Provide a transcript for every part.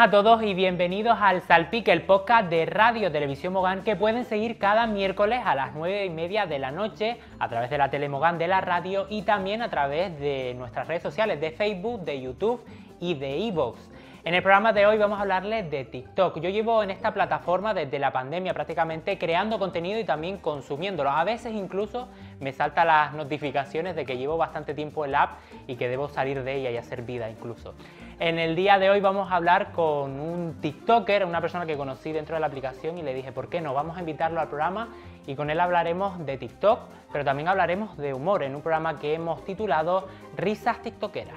a todos y bienvenidos al Salpique, el podcast de Radio Televisión Mogán que pueden seguir cada miércoles a las 9 y media de la noche a través de la Telemogán de la radio y también a través de nuestras redes sociales de Facebook, de YouTube y de eVox. En el programa de hoy vamos a hablarles de TikTok. Yo llevo en esta plataforma desde la pandemia prácticamente creando contenido y también consumiéndolo. A veces incluso me salta las notificaciones de que llevo bastante tiempo en la app y que debo salir de ella y hacer vida incluso. En el día de hoy vamos a hablar con un TikToker, una persona que conocí dentro de la aplicación y le dije, ¿por qué no? Vamos a invitarlo al programa y con él hablaremos de TikTok, pero también hablaremos de humor en un programa que hemos titulado Risas TikTokeras.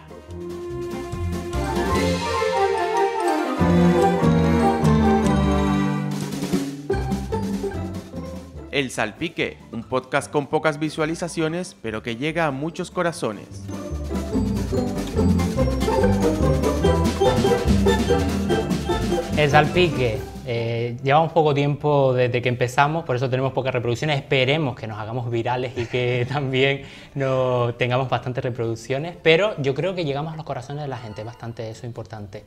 El Salpique, un podcast con pocas visualizaciones, pero que llega a muchos corazones. El salpique. Eh, llevamos poco tiempo desde que empezamos, por eso tenemos pocas reproducciones. Esperemos que nos hagamos virales y que también no tengamos bastantes reproducciones, pero yo creo que llegamos a los corazones de la gente, bastante eso importante.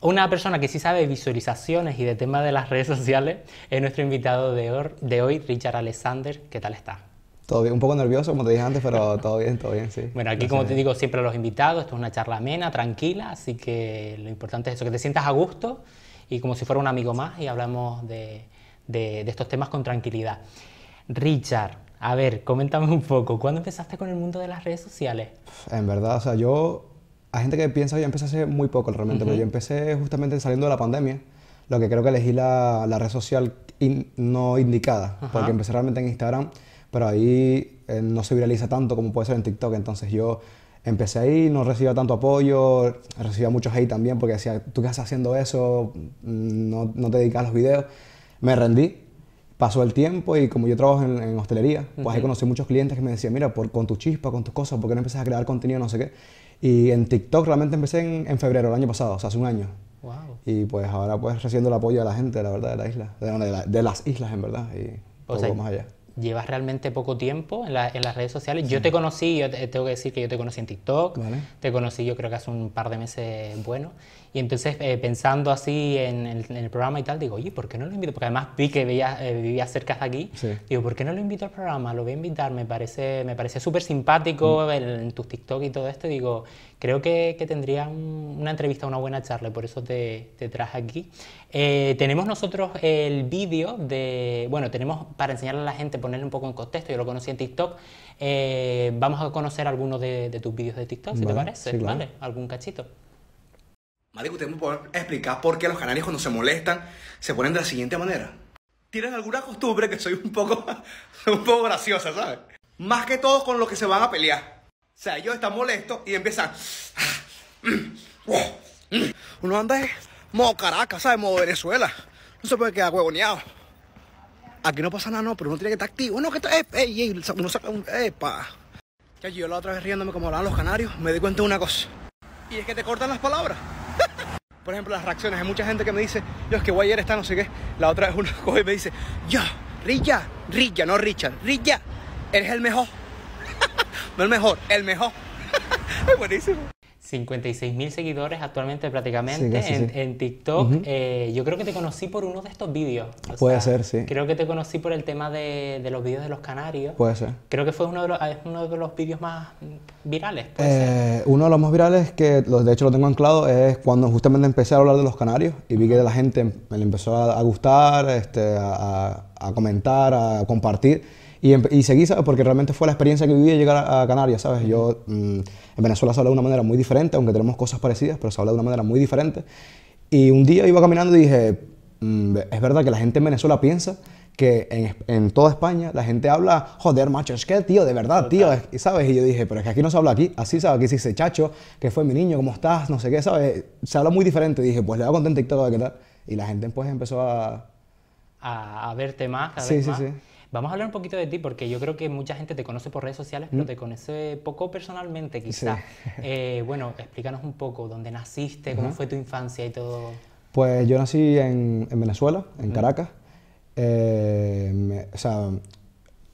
Una persona que sí sabe visualizaciones y de temas de las redes sociales es nuestro invitado de, de hoy, Richard Alexander. ¿Qué tal está? Todo bien, un poco nervioso, como te dije antes, pero todo bien, todo bien, sí. Bueno, aquí, como te digo, siempre a los invitados, esto es una charla amena, tranquila, así que lo importante es eso, que te sientas a gusto y como si fuera un amigo más y hablamos de, de, estos temas con tranquilidad. Richard, a ver, coméntame un poco, ¿cuándo empezaste con el mundo de las redes sociales? En verdad, o sea, yo, hay gente que piensa, yo empecé hace muy poco realmente, pero yo empecé justamente saliendo de la pandemia, lo que creo que elegí la, la red social no indicada, porque empecé realmente en Instagram pero ahí no se viraliza tanto como puede ser en TikTok. Entonces yo empecé ahí, no recibía tanto apoyo, recibía muchos hate también porque decía, ¿tú qué estás haciendo eso? Mm, no, no te dedicas a los videos. Me rendí, pasó el tiempo y como yo trabajo en, hostelería, pues ahí conocí muchos clientes que me decían, mira, por, con tu chispa, con tus cosas, ¿por qué no empiezas a crear contenido, no sé qué? Y en TikTok realmente empecé en, en febrero, el año pasado, o sea, hace un año. Y pues ahora pues recibiendo el apoyo de la gente, la verdad, de la isla, de, las islas en verdad, y poco más allá llevas realmente poco tiempo en, las redes sociales. Yo te conocí, yo eh, tengo que decir que yo te conocí en TikTok, te conocí yo creo que hace un par de meses bueno. Y entonces, eh, pensando así en el, programa y tal, digo, oye, ¿por qué no lo invito? Porque además vi que veía, eh, vivía cerca de aquí. Digo, ¿por qué no lo invito al programa? Lo voy a invitar, me parece me parece súper simpático mm. en tus TikTok y todo esto. Digo, creo que, tendría una entrevista, una buena charla, por eso te, traje aquí. Eh, tenemos nosotros el vídeo de, bueno, tenemos para enseñarle a la gente, ponerle un poco en contexto, yo lo conocí en TikTok. vamos a conocer algunos de, tus vídeos de TikTok, si te parece, ¿vale? Algún cachito. Marico, usted me puede explicar por qué los canarios cuando se molestan se ponen de la siguiente manera. Tienen alguna costumbre que soy un poco, un poco graciosa, ¿sabes? Más que todo con lo que se van a pelear. O sea, ellos están molestos y empiezan. Uno anda en modo Caracas, ¿sabes? Modo Venezuela. No se puede quedar huevoneado. Aquí no pasa nada, no, pero uno tiene que estar activo. Uno que está. Ey, uno saca un. ¡Epa! Yo la otra vez riéndome como hablaban los canarios, me di cuenta de una cosa. Y es que te cortan las palabras por ejemplo, las reacciones. Hay mucha gente que me dice, Dios, es que Guayer está no sé qué. La otra vez uno coge y me dice, yo, Rilla, Rilla, no Richard, Rilla, eres el mejor. no el mejor, el mejor. es buenísimo. 56 mil seguidores actualmente prácticamente en, TikTok. Eh, yo creo que te conocí por uno de estos vídeos. Puede ser, sí. Creo que te conocí por el tema de, de los vídeos de los canarios. Puede ser. Creo que fue uno de los, uno de los vídeos más virales. Puede eh, Uno de los más virales, que de hecho lo tengo anclado, es cuando justamente empecé a hablar de los canarios y vi que la gente me le empezó a, gustar, este, a, a comentar, a compartir. Y, seguí, Porque realmente fue la experiencia que viví de llegar a, Canarias, ¿sabes? Yo, mm, en Venezuela se habla de una manera muy diferente, aunque tenemos cosas parecidas, pero se habla de una manera muy diferente. Y un día iba caminando y dije, mm, es verdad que la gente en Venezuela piensa que en, toda España la gente habla, joder, macho, es que, tío, de verdad, tío, ¿sabes? Y yo dije, pero es que aquí no se habla aquí, así, ¿sabes? Aquí se dice, chacho, que fue mi niño, ¿cómo estás? No sé qué, ¿sabes? Se habla muy diferente. dije, pues le va contento todo, qué tal. Y la gente, pues, empezó a... A, verte más, a más. Sí, sí, sí. Vamos a hablar un poquito de ti porque yo creo que mucha gente te conoce por redes sociales, pero ¿Mm? te conoce poco personalmente quizás. Eh, bueno, explícanos un poco dónde naciste, cómo fue tu infancia y todo. Pues yo nací en, Venezuela, en mm. Caracas. Eh, o sea,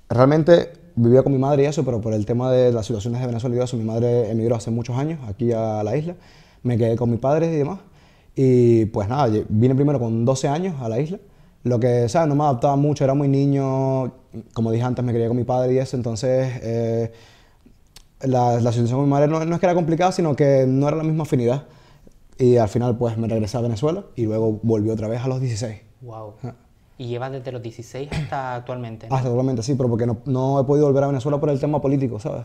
realmente vivía con mi madre y eso, pero por el tema de las situaciones de Venezuela y eso, mi madre emigró hace muchos años aquí a la isla. Me quedé con mis padres y demás. Y pues nada, vine primero con 12 años a la isla. Lo que, ¿sabes? No me adaptaba mucho, era muy niño, como dije antes, me crié con mi padre y eso, entonces eh, la, la, situación con mi madre no, no, es que era complicada, sino que no era la misma afinidad. Y al final, pues, me regresé a Venezuela y luego volví otra vez a los 16. Wow. Y llevas desde los 16 hasta actualmente. Hasta actualmente, sí, pero porque no, no, he podido volver a Venezuela por el tema político, ¿sabes?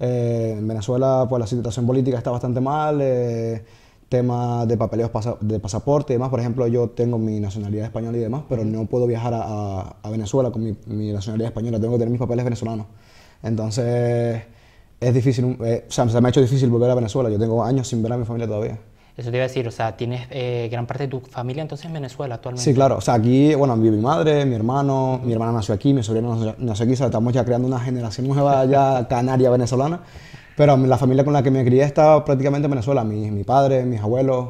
Eh, en Venezuela, pues, la situación política está bastante mal. Eh, tema de papeleos de pasaporte y demás. Por ejemplo, yo tengo mi nacionalidad española y demás, pero no puedo viajar a, Venezuela con mi, nacionalidad española. Tengo que tener mis papeles venezolanos. Entonces, es difícil, eh, o sea, se me ha hecho difícil volver a Venezuela. Yo tengo años sin ver a mi familia todavía. Eso te iba a decir, o sea, tienes eh, gran parte de tu familia entonces en Venezuela actualmente. Sí, claro, o sea, aquí, bueno, vive mi madre, mi hermano, mi hermana nació aquí, mi sobrino nació aquí, o sea, estamos ya creando una generación nueva ya canaria venezolana. Pero la familia con la que me crié estaba prácticamente en Venezuela, mi, padre, mis abuelos.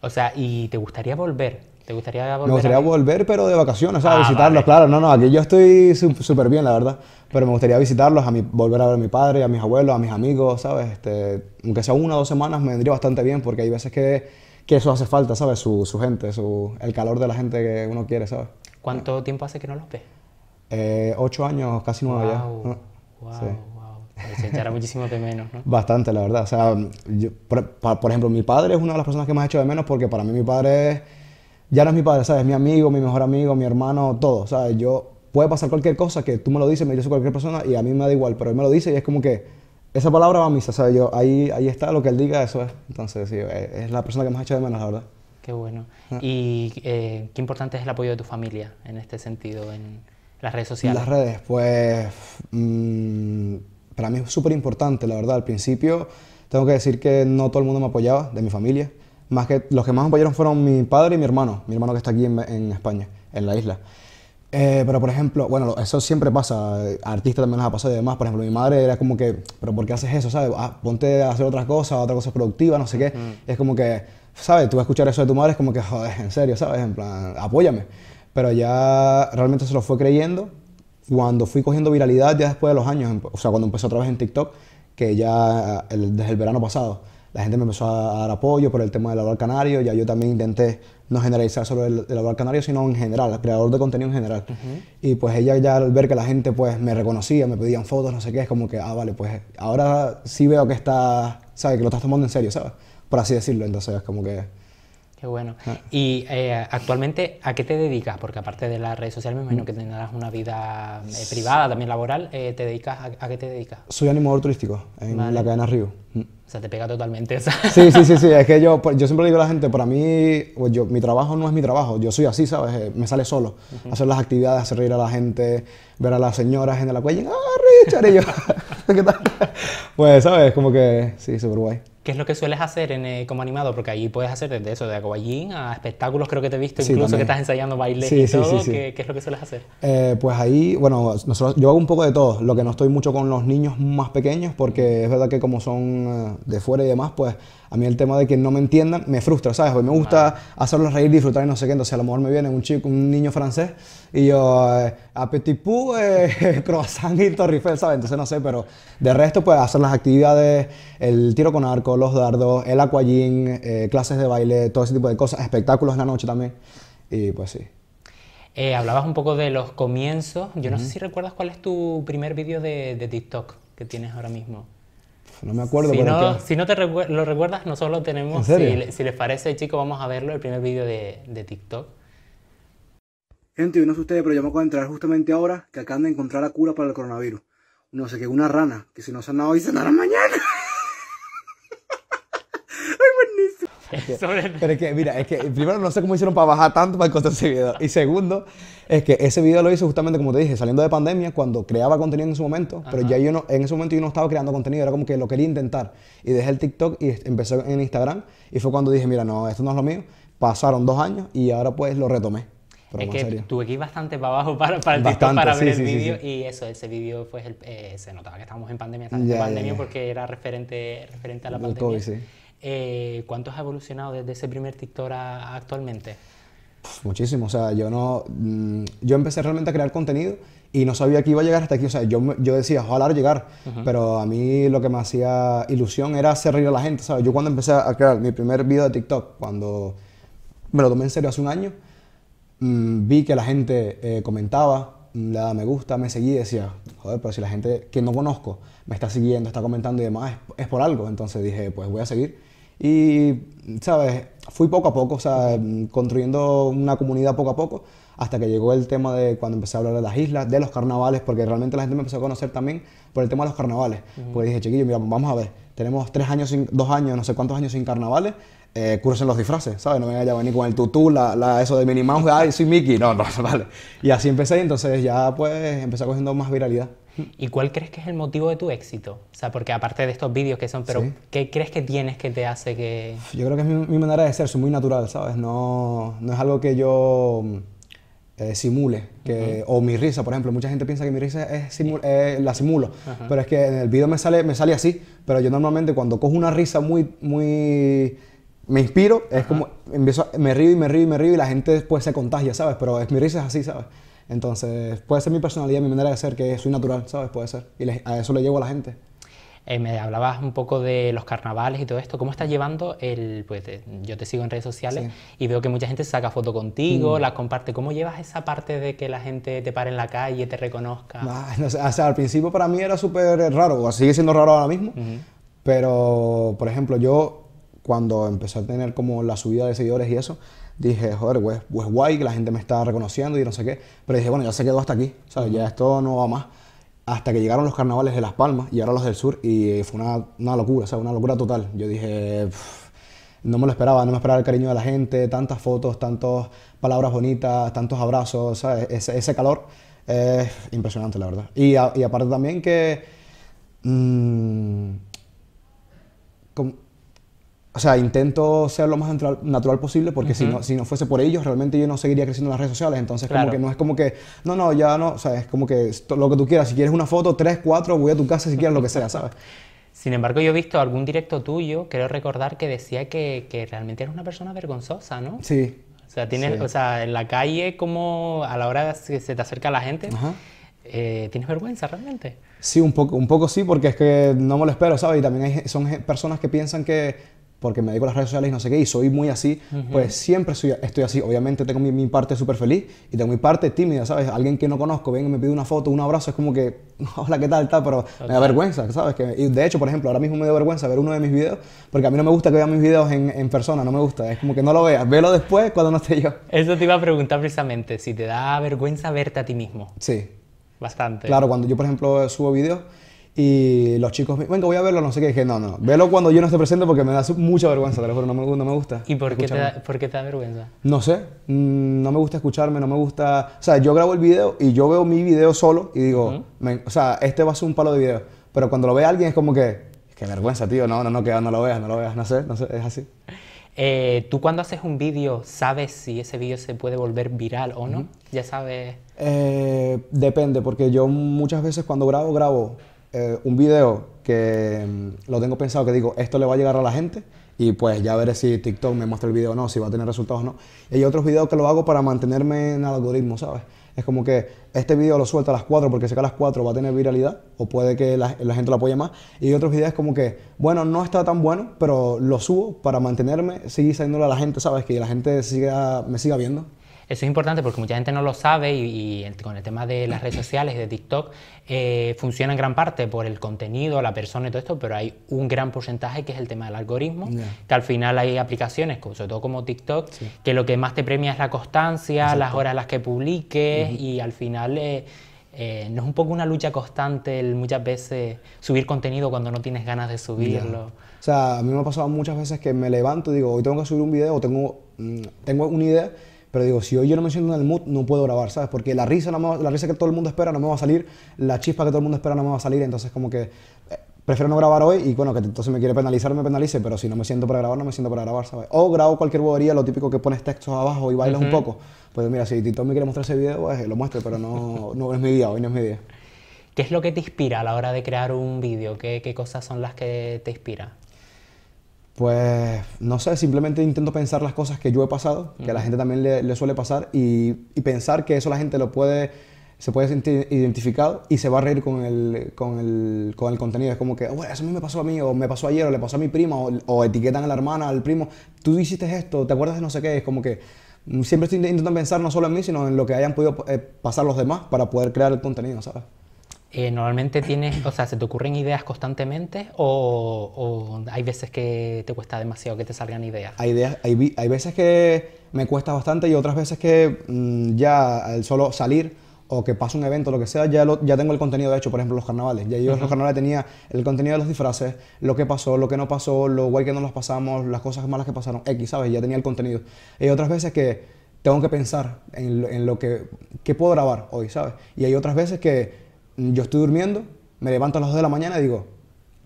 O sea, ¿y te gustaría volver? ¿Te gustaría volver? Me gustaría volver, pero de vacaciones, ¿sabes? Ah, visitarlos, claro. No, no, aquí yo estoy súper bien, la verdad. Pero me gustaría visitarlos, a mi, volver a ver a mi padre, a mis abuelos, a mis amigos, ¿sabes? Este, aunque sea una o dos semanas, me vendría bastante bien, porque hay veces que, que eso hace falta, ¿sabes? Su, su gente, su, el calor de la gente que uno quiere, ¿sabes? ¿Cuánto tiempo hace que no los ves? Eh, ocho años, casi nueve ya. Wow. Sí. Se echará muchísimo de menos, ¿no? Bastante, la verdad. O sea, yo, por, ejemplo, mi padre es una de las personas que más he hecho de menos porque para mí mi padre ya no es mi padre, ¿sabes? Es mi amigo, mi mejor amigo, mi hermano, todo. sea Yo puede pasar cualquier cosa que tú me lo dices, me lo dice cualquier persona y a mí me da igual, pero él me lo dice y es como que esa palabra va a misa, ¿sabes? Yo, ahí, ahí está lo que él diga, eso es. Entonces, sí, es la persona que más he hecho de menos, la verdad. Qué bueno. Ah. ¿Y eh, qué importante es el apoyo de tu familia en este sentido, en las redes sociales? Las redes, pues... Mm, para mí es súper importante, la verdad. Al principio tengo que decir que no todo el mundo me apoyaba de mi familia. Más que los que más me apoyaron fueron mi padre y mi hermano, mi hermano que está aquí en, España, en la isla. Eh, pero por ejemplo, bueno, eso siempre pasa, eh, a artistas también les ha pasado y demás. Por ejemplo, mi madre era como que, pero ¿por qué haces eso? ¿Sabes? Ah, ponte a hacer otras cosas, otras cosas productivas, no sé qué. Es como que, ¿sabes? Tú vas a escuchar eso de tu madre, es como que, joder, en serio, ¿sabes? En plan, apóyame. Pero ya realmente se lo fue creyendo cuando fui cogiendo viralidad ya después de los años, o sea, cuando empecé otra vez en TikTok, que ya eh, desde el verano pasado, la gente me empezó a dar apoyo por el tema del hablar canario, ya yo también intenté no generalizar solo el, el hablar canario, sino en general, el creador de contenido en general. Y pues ella ya al ver que la gente pues me reconocía, me pedían fotos, no sé qué, es como que, ah, vale, pues ahora sí veo que está, ¿sabes? Que lo estás tomando en serio, ¿sabes? Por así decirlo, entonces es como que Qué bueno. Ah. Y eh, actualmente, ¿a qué te dedicas? Porque aparte de las redes sociales, me imagino que tendrás una vida eh, privada, también laboral. Eh, ¿Te dedicas a, qué te dedicas? Soy animador turístico en la cadena Río. Mm. O sea, te pega totalmente esa. Sí, sí, sí, sí. Es que yo, pues, yo siempre digo a la gente, para mí, pues, yo, mi trabajo no es mi trabajo. Yo soy así, ¿sabes? Me sale solo. Hacer las actividades, hacer reír a la gente, ver a las señoras en la cuella. ¡Ah, Y yo, ¿qué tal? Pues, ¿sabes? Como que, sí, súper guay. ¿Qué es lo que sueles hacer eh, como animado? Porque ahí puedes hacer desde eso, de acoballín a espectáculos, creo que te he visto, incluso que estás ensayando bailes y todo. ¿Qué, es lo que sueles hacer? Eh, pues ahí, bueno, nosotros, yo hago un poco de todo. Lo que no estoy mucho con los niños más pequeños, porque es verdad que como son eh, de fuera y demás, pues a mí el tema de que no me entiendan me frustra, ¿sabes? Porque me gusta hacerlos reír, disfrutar y no sé qué. Entonces, a lo mejor me viene un chico, un niño francés y yo, eh, a petit pou, eh, croissant y ¿sabes? Entonces, no sé, pero de resto, pues hacer las actividades, el tiro con arco, los dardos, el aquagym, eh, clases de baile, todo ese tipo de cosas, espectáculos en la noche también. Y pues sí. hablabas un poco de los comienzos. Yo no sé si recuerdas cuál es tu primer vídeo de, TikTok que tienes ahora mismo. No me acuerdo. Si, no, si no te lo recuerdas, nosotros lo tenemos, si, les parece, chicos, vamos a verlo, el primer vídeo de, de, TikTok. Gente, yo no ustedes, pero yo me acuerdo de entrar justamente ahora que acaban de encontrar la cura para el coronavirus. No sé, qué una rana, que si no se dado hoy, se darán mañana. Ay, buenísimo. pero es que, mira, es que primero no sé cómo hicieron para bajar tanto para encontrar ese video. Y segundo, es que ese video lo hice justamente, como te dije, saliendo de pandemia, cuando creaba contenido en su momento, pero ya yo no, en ese momento yo no estaba creando contenido, era como que lo quería intentar. Y dejé el TikTok y empecé en Instagram. Y fue cuando dije, mira, no, esto no es lo mío. Pasaron dos años y ahora pues lo retomé. es que tuve que ir bastante para abajo para, para el TikTok para ver el vídeo y eso, ese vídeo pues eh, se notaba que estábamos en pandemia, pandemia porque era referente, referente a la pandemia. Eh, ¿Cuánto has evolucionado desde ese primer TikTok a actualmente? muchísimo. O sea, yo no. Mm, yo empecé realmente a crear contenido y no sabía que iba a llegar hasta aquí. O sea, yo, yo decía, ojalá llegar. Pero a mí lo que me hacía ilusión era hacer reír a la gente, ¿sabes? Yo cuando empecé a crear mi primer video de TikTok, cuando me lo tomé en serio hace un año, mm, vi que la gente eh, comentaba, mm, le me gusta, me seguía y decía, joder, pero si la gente que no conozco me está siguiendo, está comentando y demás, es por algo. Entonces dije, pues voy a seguir. Y, ¿sabes? fui poco a poco, o sea, em, construyendo una comunidad poco a poco, hasta que llegó el tema de cuando empecé a hablar de las islas, de los carnavales, porque realmente la gente me empezó a conocer también por el tema de los carnavales. Porque dije, chiquillo, mira, vamos a ver, tenemos tres años, dos años, no sé cuántos años sin carnavales, eh, cursen los disfraces, ¿sabes? No me vaya a venir con el tutú, la, eso de Minnie Mouse, ay, soy Mickey, no, no, vale. Y así empecé y entonces ya pues empecé cogiendo más viralidad. ¿Y cuál crees que es el motivo de tu éxito? O sea, porque aparte de estos vídeos que son, pero ¿qué crees que tienes que te hace que...? Yo creo que es mi, manera de ser, soy muy natural, ¿sabes? No, es algo que yo eh, simule, o mi risa, por ejemplo. Mucha gente piensa que mi risa es eh, la simulo, pero es que en el vídeo me sale, me sale así, pero yo normalmente cuando cojo una risa muy... muy me inspiro, es como, me río y me río y me río y la gente después se contagia, ¿sabes? Pero es, mi risa es así, ¿sabes? Entonces, puede ser mi personalidad, mi manera de ser, que soy natural, ¿sabes? Puede ser. Y a eso le llevo a la gente. Eh, me hablabas un poco de los carnavales y todo esto. ¿Cómo estás llevando el.? Pues yo te sigo en redes sociales y veo que mucha gente saca foto contigo, mm. la las comparte. ¿Cómo llevas esa parte de que la gente te pare en la calle, te reconozca? Ah, o sea, al principio para mí era súper raro, sigue siendo raro ahora mismo. Pero, por ejemplo, yo cuando empecé a tener como la subida de seguidores y eso, dije, joder, pues, pues, guay, que la gente me está reconociendo y no sé qué. Pero dije, bueno, ya se quedó hasta aquí, O sea, Ya esto no va más. Hasta que llegaron los carnavales de Las Palmas y ahora los del sur y eh, fue una, una locura, sea, Una locura total. Yo dije, no me lo esperaba, no me esperaba el cariño de la gente, tantas fotos, tantas palabras bonitas, tantos abrazos, ¿sabes? Ese, ese calor es impresionante, la verdad. Y, y aparte también que... Mm, o sea, intento ser lo más natural, posible porque si, no, si no fuese por ellos, realmente yo no seguiría creciendo en las redes sociales. Entonces, claro. como que no es como que, no, no, ya no, o sea, es como que lo que tú quieras. Si quieres una foto, tres, cuatro, voy a tu casa si quieres lo que sea, ¿sabes? Sin embargo, yo he visto algún directo tuyo, creo recordar que decía que, que realmente eres una persona vergonzosa, ¿no? Sí. O sea, tienes, o sea, en la calle, como a la hora que se te acerca la gente, eh, ¿tienes vergüenza realmente? Sí, un poco, un poco sí, porque es que no me lo espero, ¿sabes? Y también hay, son personas que piensan que porque me dedico a las redes sociales y no sé qué, y soy muy así, pues siempre soy, estoy así. Obviamente tengo mi, parte súper feliz y tengo mi parte tímida, ¿sabes? Alguien que no conozco, venga y me pide una foto, un abrazo, es como que, hola, ¿qué tal? Tal, pero me da vergüenza, ¿sabes? Que, y de hecho, por ejemplo, ahora mismo me da vergüenza ver uno de mis videos, porque a mí no me gusta que vean mis videos en, en persona, no me gusta, es como que no lo veas, velo después cuando no esté yo. Eso te iba a preguntar precisamente, si te da vergüenza verte a ti mismo. Sí. Bastante. Claro, cuando yo, por ejemplo, subo videos y los chicos, venga, voy a verlo, no sé qué. Dije, no, no, velo cuando yo no esté presente porque me da mucha vergüenza, te lo no me, me gusta. ¿Y por qué, te da, por qué, te da, vergüenza? No sé, mm, no me gusta escucharme, no me gusta. O sea, yo grabo el video y yo veo mi video solo y digo, o sea, este va a ser un palo de video. Pero cuando lo ve alguien es como que, qué vergüenza, tío, no, no, no, que no lo veas, no lo veas, no sé, no sé, es así. Eh, Tú cuando haces un vídeo, ¿sabes si ese vídeo se puede volver viral o no? Ya sabes. Eh, depende, porque yo muchas veces cuando grabo, grabo eh, un video que mm, lo tengo pensado que digo, esto le va a llegar a la gente y pues ya veré si TikTok me muestra el video o no, si va a tener resultados o no. Y hay otros videos que lo hago para mantenerme en el algoritmo, ¿sabes? Es como que este video lo suelto a las 4 porque sé que a las 4 va a tener viralidad o puede que la, gente lo apoye más. Y otros videos como que, bueno, no está tan bueno, pero lo subo para mantenerme, seguir saliéndole a la gente, ¿sabes? Que la gente siga, me siga viendo. Eso es importante porque mucha gente no lo sabe y, con el tema de las redes sociales, de TikTok, eh, funciona en gran parte por el contenido, la persona y todo esto, pero hay un gran porcentaje que es el tema del algoritmo, que al final hay aplicaciones, sobre todo como TikTok, que lo que más te premia es la constancia, las horas a las que publiques y al final... Eh, eh, no es un poco una lucha constante muchas veces subir contenido cuando no tienes ganas de subirlo. O sea, a mí me ha pasado muchas veces que me levanto y digo, hoy tengo que subir un video o tengo, mm, tengo una idea pero digo, si hoy yo no me siento en el mood, no puedo grabar, ¿sabes? Porque la risa, la risa que todo el mundo espera no me va a salir, la chispa que todo el mundo espera no me va a salir, entonces como que eh, prefiero no grabar hoy y bueno, que entonces me quiere penalizar, me penalice, pero si no me siento para grabar, no me siento para grabar, ¿sabes? O grabo cualquier bobería, lo típico que pones textos abajo y bailas un poco. Pues mira, si TikTok me quiere mostrar ese video, pues eh, lo muestre, pero no, no es mi día, hoy no es mi día. ¿Qué es lo que te inspira a la hora de crear un vídeo? ¿Qué, cosas son las que te inspiran? pues no sé, simplemente intento pensar las cosas que yo he pasado, que a la gente también le, suele pasar, y, pensar que eso la gente lo puede, se puede sentir identificado y se va a reír con el, con el, con el contenido. Es como que, bueno, eso a me pasó a mí, o me pasó ayer, o le pasó a mi prima, o, etiquetan a la hermana, al primo, tú hiciste esto, te acuerdas de no sé qué, es como que mm, siempre estoy intentando pensar no solo en mí, sino en lo que hayan podido eh, pasar los demás para poder crear el contenido, ¿sabes? Eh, normalmente tienes, o sea, ¿se te ocurren ideas constantemente o, hay veces que te cuesta demasiado que te salgan ideas? Hay, ideas, hay, veces que me cuesta bastante y otras veces que mm, ya al solo salir o que pasa un evento, lo que sea, ya, ya tengo el contenido de hecho, por ejemplo, los carnavales. Ya yo en los carnavales tenía el contenido de los disfraces, lo que pasó, lo que no pasó, lo guay que no nos pasamos, las cosas malas que pasaron, X, ¿sabes? Ya tenía el contenido. Y hay otras veces que tengo que pensar en, lo que, que puedo grabar hoy, ¿sabes? Y hay otras veces que yo estoy durmiendo, me levanto a las 2 de la mañana y digo,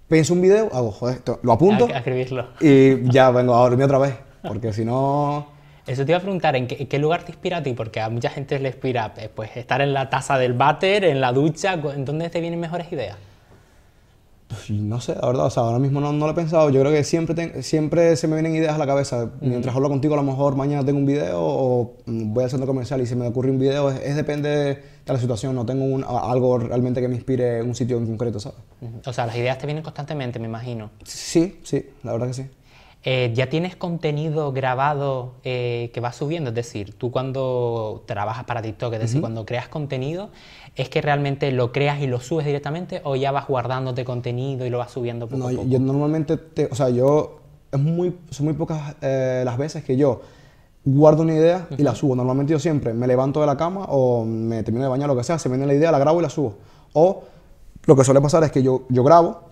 pienso un video, hago, esto, lo apunto. Y ya vengo a dormir otra vez, porque si no... Eso te iba a preguntar, ¿en qué, lugar te inspira a ti? Porque a mucha gente le inspira eh, pues, estar en la taza del váter, en la ducha, ¿en dónde te vienen mejores ideas? No sé, la verdad, o sea, ahora mismo no, lo he pensado. Yo creo que siempre, siempre se me vienen ideas a la cabeza. Mientras hablo contigo, a lo mejor mañana tengo un video o voy hacer un comercial y se me ocurre un video. Es, depende de la situación, no tengo un, algo realmente que me inspire un sitio en concreto, O sea, las ideas te vienen constantemente, me imagino. Sí, sí, la verdad que sí. Eh, ya tienes contenido grabado eh, que vas subiendo, es decir, tú cuando trabajas para TikTok, es decir, cuando creas contenido, es que realmente lo creas y lo subes directamente o ya vas guardándote contenido y lo vas subiendo poco a poco? Yo normalmente, o sea, yo es muy, son muy pocas eh, las veces que yo guardo una idea y la subo. Normalmente yo siempre me levanto de la cama o me termino de bañar, lo que sea, se me viene la idea, la grabo y la subo. O lo que suele pasar es que yo, yo grabo,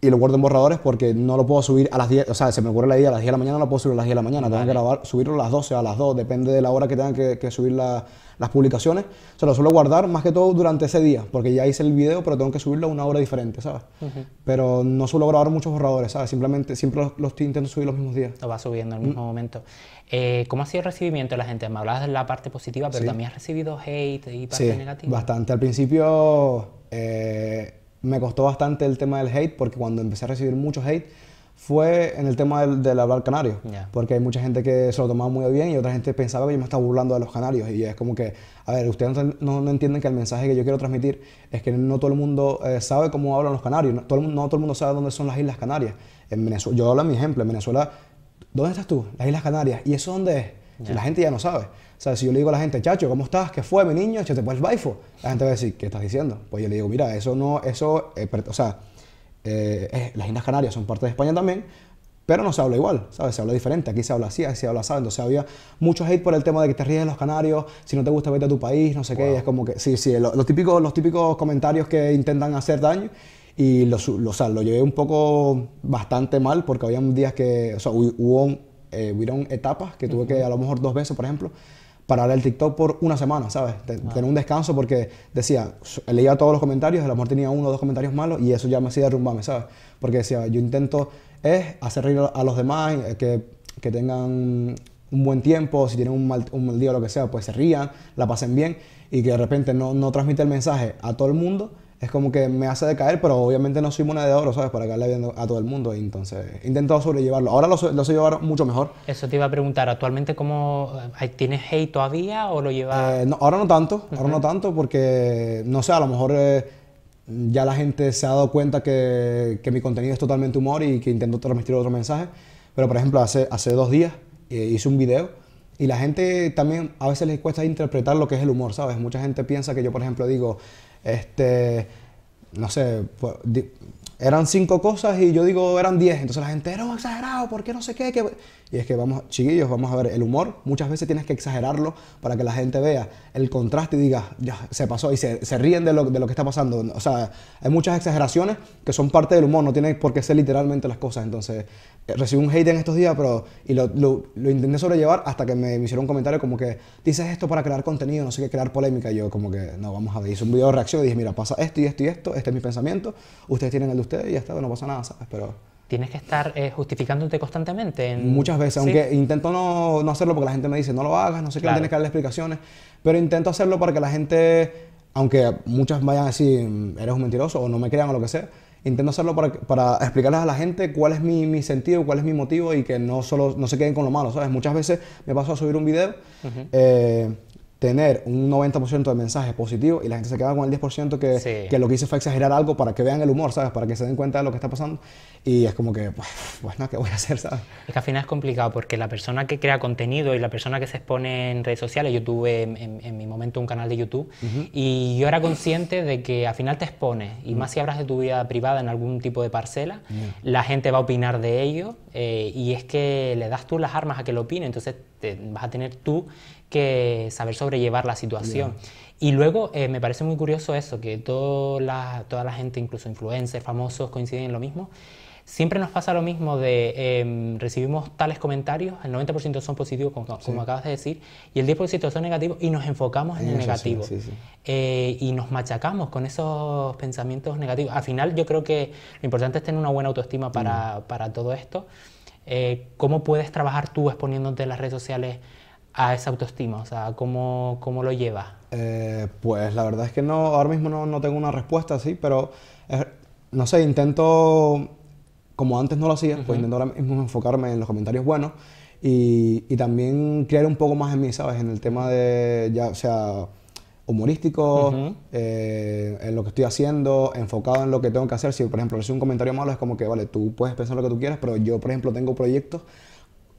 y lo guardo en borradores porque no lo puedo subir a las 10, o sea, se me ocurre la idea a las 10 de la mañana, no lo puedo subir a las 10 de la mañana, tengo que grabar, subirlo a las 12, a las 2, depende de la hora que tengan que, subir las publicaciones. se lo suelo guardar más que todo durante ese día, porque ya hice el video, pero tengo que subirlo a una hora diferente, ¿sabes? Pero no suelo grabar muchos borradores, ¿sabes? Simplemente, siempre los, intento subir los mismos días. Lo va subiendo el mismo mm. momento. Eh, ¿Cómo ha sido el recibimiento de la gente? Me hablabas de la parte positiva, pero también has recibido hate y parte sí, negativa. Bastante. Al principio... Eh, me costó bastante el tema del hate, porque cuando empecé a recibir mucho hate, fue en el tema del, hablar canario. Porque hay mucha gente que se lo tomaba muy bien y otra gente pensaba que yo me estaba burlando de los canarios. Y es como que, a ver, ustedes no, entienden que el mensaje que yo quiero transmitir es que no todo el mundo eh, sabe cómo hablan los canarios. No todo, el, mundo sabe dónde son las Islas Canarias. En Venezuela, yo hablo mi ejemplo, en Venezuela, ¿dónde estás tú? Las Islas Canarias. ¿Y eso dónde es? la gente ya no sabe sea, si yo le digo a la gente, chacho, ¿cómo estás? ¿Qué fue, mi niño? Echate pues, el baifo. La gente va a decir, ¿qué estás diciendo? Pues yo le digo, mira, eso no, eso, eh, o sea, eh, las Islas Canarias son parte de España también, pero no se habla igual, ¿sabes? Se habla diferente, aquí se habla así, aquí se habla así, entonces había mucho hate por el tema de que te ríes en los canarios, si no te gusta vete a tu país, no sé qué, es como que, sí, sí, los, típicos, los típicos comentarios que intentan hacer daño, y lo, o sea, lo llevé un poco bastante mal, porque había días que, o sea, hubo, eh, etapas que tuve que a lo mejor dos veces, por ejemplo, parar el TikTok por una semana, ¿sabes? Ah. Tener un descanso porque decía, leía todos los comentarios, a lo mejor tenía uno o dos comentarios malos y eso ya me hacía derrumbarme, ¿sabes? Porque decía, yo intento es hacer reír a los demás, eh, que, tengan un buen tiempo, si tienen un mal, día o lo que sea, pues se rían, la pasen bien y que de repente no, no transmite el mensaje a todo el mundo es como que me hace decaer, pero obviamente no soy moneda de oro, ¿sabes? Para caerle viendo a todo el mundo. entonces intento sobrellevarlo. Ahora lo, lo, sé llevar mucho mejor. Eso te iba a preguntar, ¿actualmente cómo eh, tienes hate todavía o lo llevas? Eh, ahora no tanto, ahora no tanto, porque no sé, a lo mejor eh, ya la gente se ha dado cuenta que, que, mi contenido es totalmente humor y que intento transmitir otro mensaje. Pero por ejemplo, hace, hace dos días hice un video. Y la gente también a veces les cuesta interpretar lo que es el humor, ¿sabes? Mucha gente piensa que yo, por ejemplo, digo, este, no sé, eran cinco cosas y yo digo eran diez. Entonces la gente era un exagerado, ¿por qué no sé qué? Y es que vamos, chiquillos, vamos a ver, el humor muchas veces tienes que exagerarlo para que la gente vea el contraste y diga, ya, se pasó y se, se ríen de lo, de lo, que está pasando. O sea, hay muchas exageraciones que son parte del humor, no tiene por qué ser literalmente las cosas. Entonces, eh, recibí un hate en estos días, pero y lo, lo, intenté sobrellevar hasta que me, me, hicieron un comentario como que, dices esto para crear contenido, no sé qué, crear polémica. Y yo como que, no, vamos a ver, hice un video de reacción y dije, mira, pasa esto y esto y esto, este es mi pensamiento, ustedes tienen el de ustedes y ya está, no pasa nada, ¿sabes? Pero tienes que estar eh, justificándote constantemente. Muchas veces, aunque intento no, hacerlo porque la gente me dice, no lo hagas, no sé qué, tienes que darle explicaciones, pero intento hacerlo para que la gente, aunque muchas vayan a decir, mm, eres un mentiroso o no me crean o lo que sea, intento hacerlo para, explicarles a la gente cuál es mi, sentido, cuál es mi motivo y que no solo no se queden con lo malo, ¿sabes? Muchas veces me paso a subir un video, tener un 90% de mensajes positivos y la gente se queda con el 10% que, que, lo que hice fue exagerar algo para que vean el humor, ¿sabes? Para que se den cuenta de lo que está pasando. Y es como que, pues, nada, ¿qué voy a hacer, sabes? Es que al final es complicado porque la persona que crea contenido y la persona que se expone en redes sociales, yo tuve en, mi momento un canal de YouTube y yo era consciente de que al final te expones y más si hablas de tu vida privada en algún tipo de parcela, la gente va a opinar de ello eh, y es que le das tú las armas a que lo opine, entonces vas a tener tú que saber sobrellevar la situación. Y luego eh, me parece muy curioso eso, que toda la, toda la gente, incluso influencers, famosos, coinciden en lo mismo. Siempre nos pasa lo mismo de em, recibimos tales comentarios, el 90% son positivos, como, acabas de decir, y el 10% son negativos, y nos enfocamos en, el negativo. Eh, y nos machacamos con esos pensamientos negativos. Al final yo creo que lo importante es tener una buena autoestima para, mm. para todo esto. Eh, ¿Cómo puedes trabajar tú exponiéndote en las redes sociales a esa autoestima? O sea, ¿cómo, cómo lo lleva. Eh, pues la verdad es que no, ahora mismo no, tengo una respuesta así, pero no sé, intento, como antes no lo hacía, pues intento ahora mismo enfocarme en los comentarios buenos y, y, también creer un poco más en mí, ¿sabes? En el tema de, ya, o sea, humorístico, eh, en lo que estoy haciendo, enfocado en lo que tengo que hacer. Si, por ejemplo, recibo un comentario malo, es como que, vale, tú puedes pensar lo que tú quieras, pero yo, por ejemplo, tengo proyectos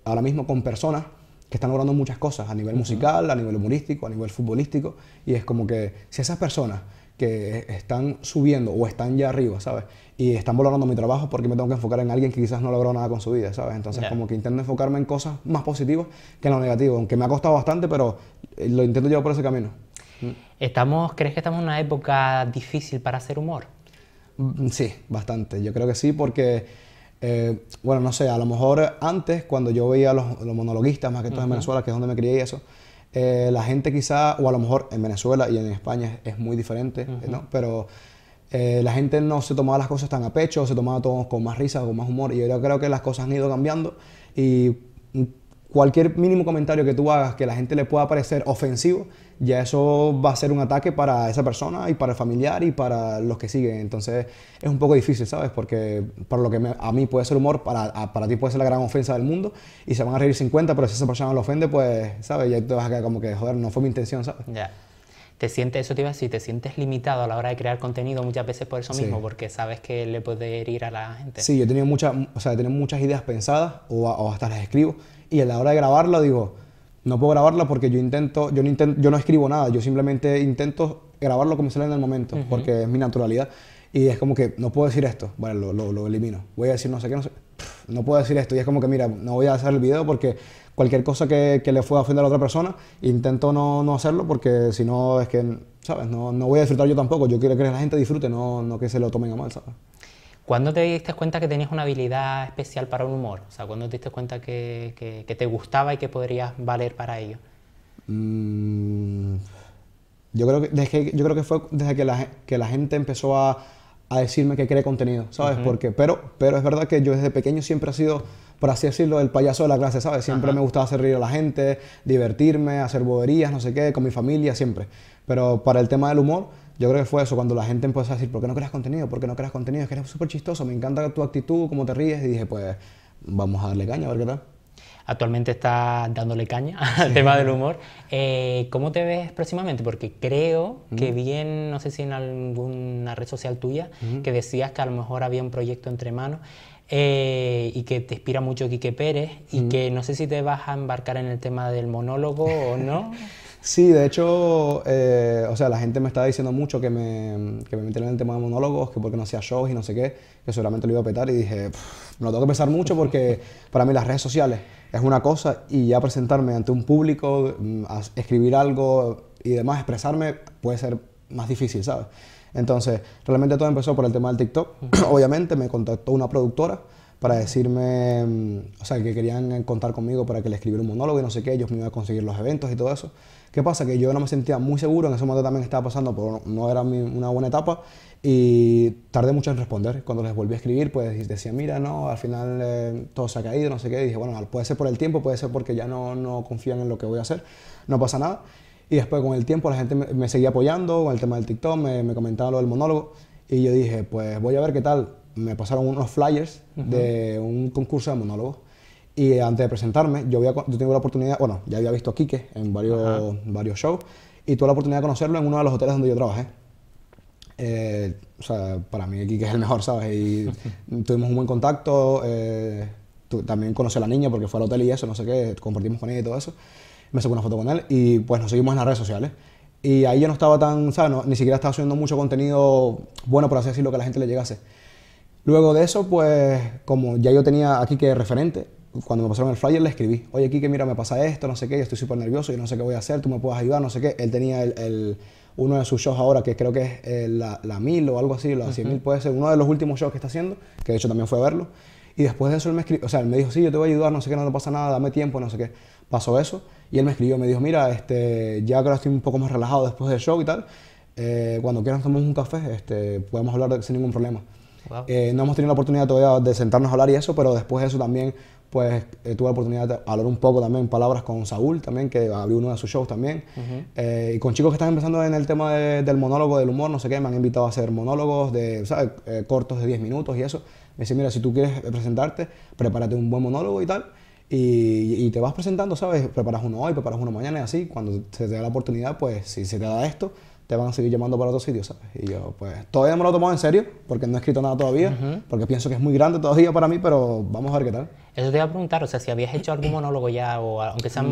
ahora mismo con personas que están logrando muchas cosas a nivel musical, a nivel humorístico, a nivel futbolístico. Y es como que si esas personas que están subiendo o están ya arriba, ¿sabes? Y están valorando mi trabajo porque me tengo que enfocar en alguien que quizás no logró nada con su vida, ¿sabes? Entonces como que intento enfocarme en cosas más positivas que en lo negativo, aunque me ha costado bastante, pero eh, lo intento llevar por ese camino. Mm. Estamos, ¿Crees que estamos en una época difícil para hacer humor? Mm, sí, bastante. Yo creo que sí porque eh, bueno, no sé, a lo mejor antes, cuando yo veía los, los monologuistas, más que todo en Venezuela, que es donde me crié y eso, eh, la gente quizá, o a lo mejor en Venezuela y en España es, muy diferente, eh, ¿no? Pero la gente no se tomaba las cosas tan a pecho, se tomaba todo con más risa, con más humor, y yo creo que las cosas han ido cambiando y cualquier mínimo comentario que tú hagas que la gente le pueda parecer ofensivo, ya eso va a ser un ataque para esa persona y para el familiar y para los que siguen. Entonces es un poco difícil, ¿sabes? Porque para lo que a mí puede ser humor, para, para ti puede ser la gran ofensa del mundo y se van a reír 50, pero si esa persona lo ofende, pues, ¿sabes? Ya te vas a quedar como que, joder, no fue mi intención, ¿sabes? te sientes, eso te iba a decir, te sientes limitado a la hora de crear contenido muchas veces por eso mismo, porque sabes que le puede herir a la gente. Sí, yo tenía muchas, o sea, tenía muchas ideas pensadas o, o, hasta las escribo y a la hora de grabarlo digo, no puedo grabarlo porque yo intento, yo no yo no escribo nada, yo simplemente intento grabarlo como sale en el momento, porque es mi naturalidad y es como que no puedo decir esto, bueno, lo, lo, lo elimino, voy a decir no sé qué, no sé, no puedo decir esto y es como que mira, no voy a hacer el video porque cualquier cosa que, le pueda ofender a la otra persona, intento no, hacerlo porque si no es que, ¿sabes? No, voy a disfrutar yo tampoco. Yo quiero que la gente disfrute, no, que se lo tomen a mal, ¿sabes? ¿Cuándo te diste cuenta que tenías una habilidad especial para un humor? O sea, ¿cuándo te diste cuenta que, te gustaba y que podrías valer para ello? Mm, yo, creo que, yo creo que fue desde que la, que la gente empezó a, decirme que cree contenido, ¿sabes? Porque, pero, pero es verdad que yo desde pequeño siempre he sido por así decirlo, el payaso de la clase, ¿sabes? Siempre me gustaba hacer reír a la gente, divertirme, hacer boberías, no sé qué, con mi familia, siempre. Pero para el tema del humor, yo creo que fue eso, cuando la gente empezó a decir, ¿por qué no creas contenido? ¿Por qué no creas contenido? Es que eres súper chistoso, me encanta tu actitud, cómo te ríes. Y dije, pues, vamos a darle caña, a ver qué tal. Actualmente está dándole caña al tema del humor. Eh, ¿Cómo te ves próximamente? Porque creo que bien, no sé si en alguna red social tuya, que decías que a lo mejor había un proyecto entre manos. Eh, y que te inspira mucho Quique Pérez y que no sé si te vas a embarcar en el tema del monólogo o no. sí, de hecho, eh, o sea, la gente me estaba diciendo mucho que me, que me metiera en el tema de monólogos, que porque no hacía shows y no sé qué, que seguramente lo iba a petar y dije, no tengo que pensar mucho porque para mí las redes sociales es una cosa y ya presentarme ante un público, mm, escribir algo y demás, expresarme puede ser más difícil, ¿sabes? Entonces, realmente todo empezó por el tema del TikTok. Obviamente me contactó una productora para decirme, mm, o sea, que querían eh, contar conmigo para que le escribiera un monólogo y no sé qué, ellos me iban a conseguir los eventos y todo eso. ¿Qué pasa? Que yo no me sentía muy seguro, en ese momento también estaba pasando pero no era una buena etapa y tardé mucho en responder. Cuando les volví a escribir, pues decía, mira, no, al final eh, todo se ha caído, no sé qué. Y dije, bueno, puede ser por el tiempo, puede ser porque ya no, no confían en lo que voy a hacer, no pasa nada. Y después con el tiempo la gente me, seguía apoyando con el tema del TikTok, me, comentaba lo del monólogo. Y yo dije, pues voy a ver qué tal. Me pasaron unos flyers de un concurso de monólogo Y antes de presentarme, yo, había, la oportunidad, bueno, ya había visto a Quique en varios, varios shows. Y tuve la oportunidad de conocerlo en uno de los hoteles donde yo trabajé. Eh, o sea, para mí Quique es el mejor, ¿sabes? Y tuvimos un buen contacto. Eh, también conocí a la niña porque fue al hotel y eso, no sé qué, compartimos con ella y todo eso me saqué una foto con él y pues nos seguimos en las redes sociales. Y ahí yo no estaba tan, sano, ni siquiera estaba haciendo mucho contenido bueno, por así decirlo, que a la gente le llegase. Luego de eso, pues como ya yo tenía aquí que referente, cuando me pasaron el flyer le escribí, oye Kike, mira, me pasa esto, no sé qué, yo estoy súper nervioso, yo no sé qué voy a hacer, tú me puedes ayudar, no sé qué. Él tenía el, uno de sus shows ahora, que creo que es eh, la, mil o algo así, la cien mil puede ser, uno de los últimos shows que está haciendo, que de hecho también fue a verlo. Y después de eso él me escribió, o sea, me dijo, sí, yo te voy a ayudar, no sé qué, no pasa nada, dame tiempo, no sé qué. Pasó eso. Y él me escribió, me dijo, mira, este, ya que estoy un poco más relajado después del show y tal, eh, cuando quieran tomamos un café, este, podemos hablar sin ningún problema. Eh, no hemos tenido la oportunidad todavía de sentarnos a hablar y eso, pero después de eso también, pues eh, tuve la oportunidad de hablar un poco también palabras con Saúl también, que abrió uno de sus shows también. y con chicos que están empezando en el tema del monólogo, del humor, no sé qué, me han invitado a hacer monólogos de, cortos de 10 minutos y eso. Me dice, mira, si tú quieres presentarte, prepárate un buen monólogo y tal. Y, te vas presentando, ¿sabes? Preparas uno hoy, preparas uno mañana y así. Cuando se te da la oportunidad, pues si se te da esto, te van a seguir llamando para otros sitios. ¿sabes? Y yo, pues todavía me lo he tomado en serio, porque no he escrito nada todavía, porque pienso que es muy grande todavía para mí, pero vamos a ver qué tal. Eso te iba a preguntar, o sea, si habías hecho algún monólogo ya, o aunque sea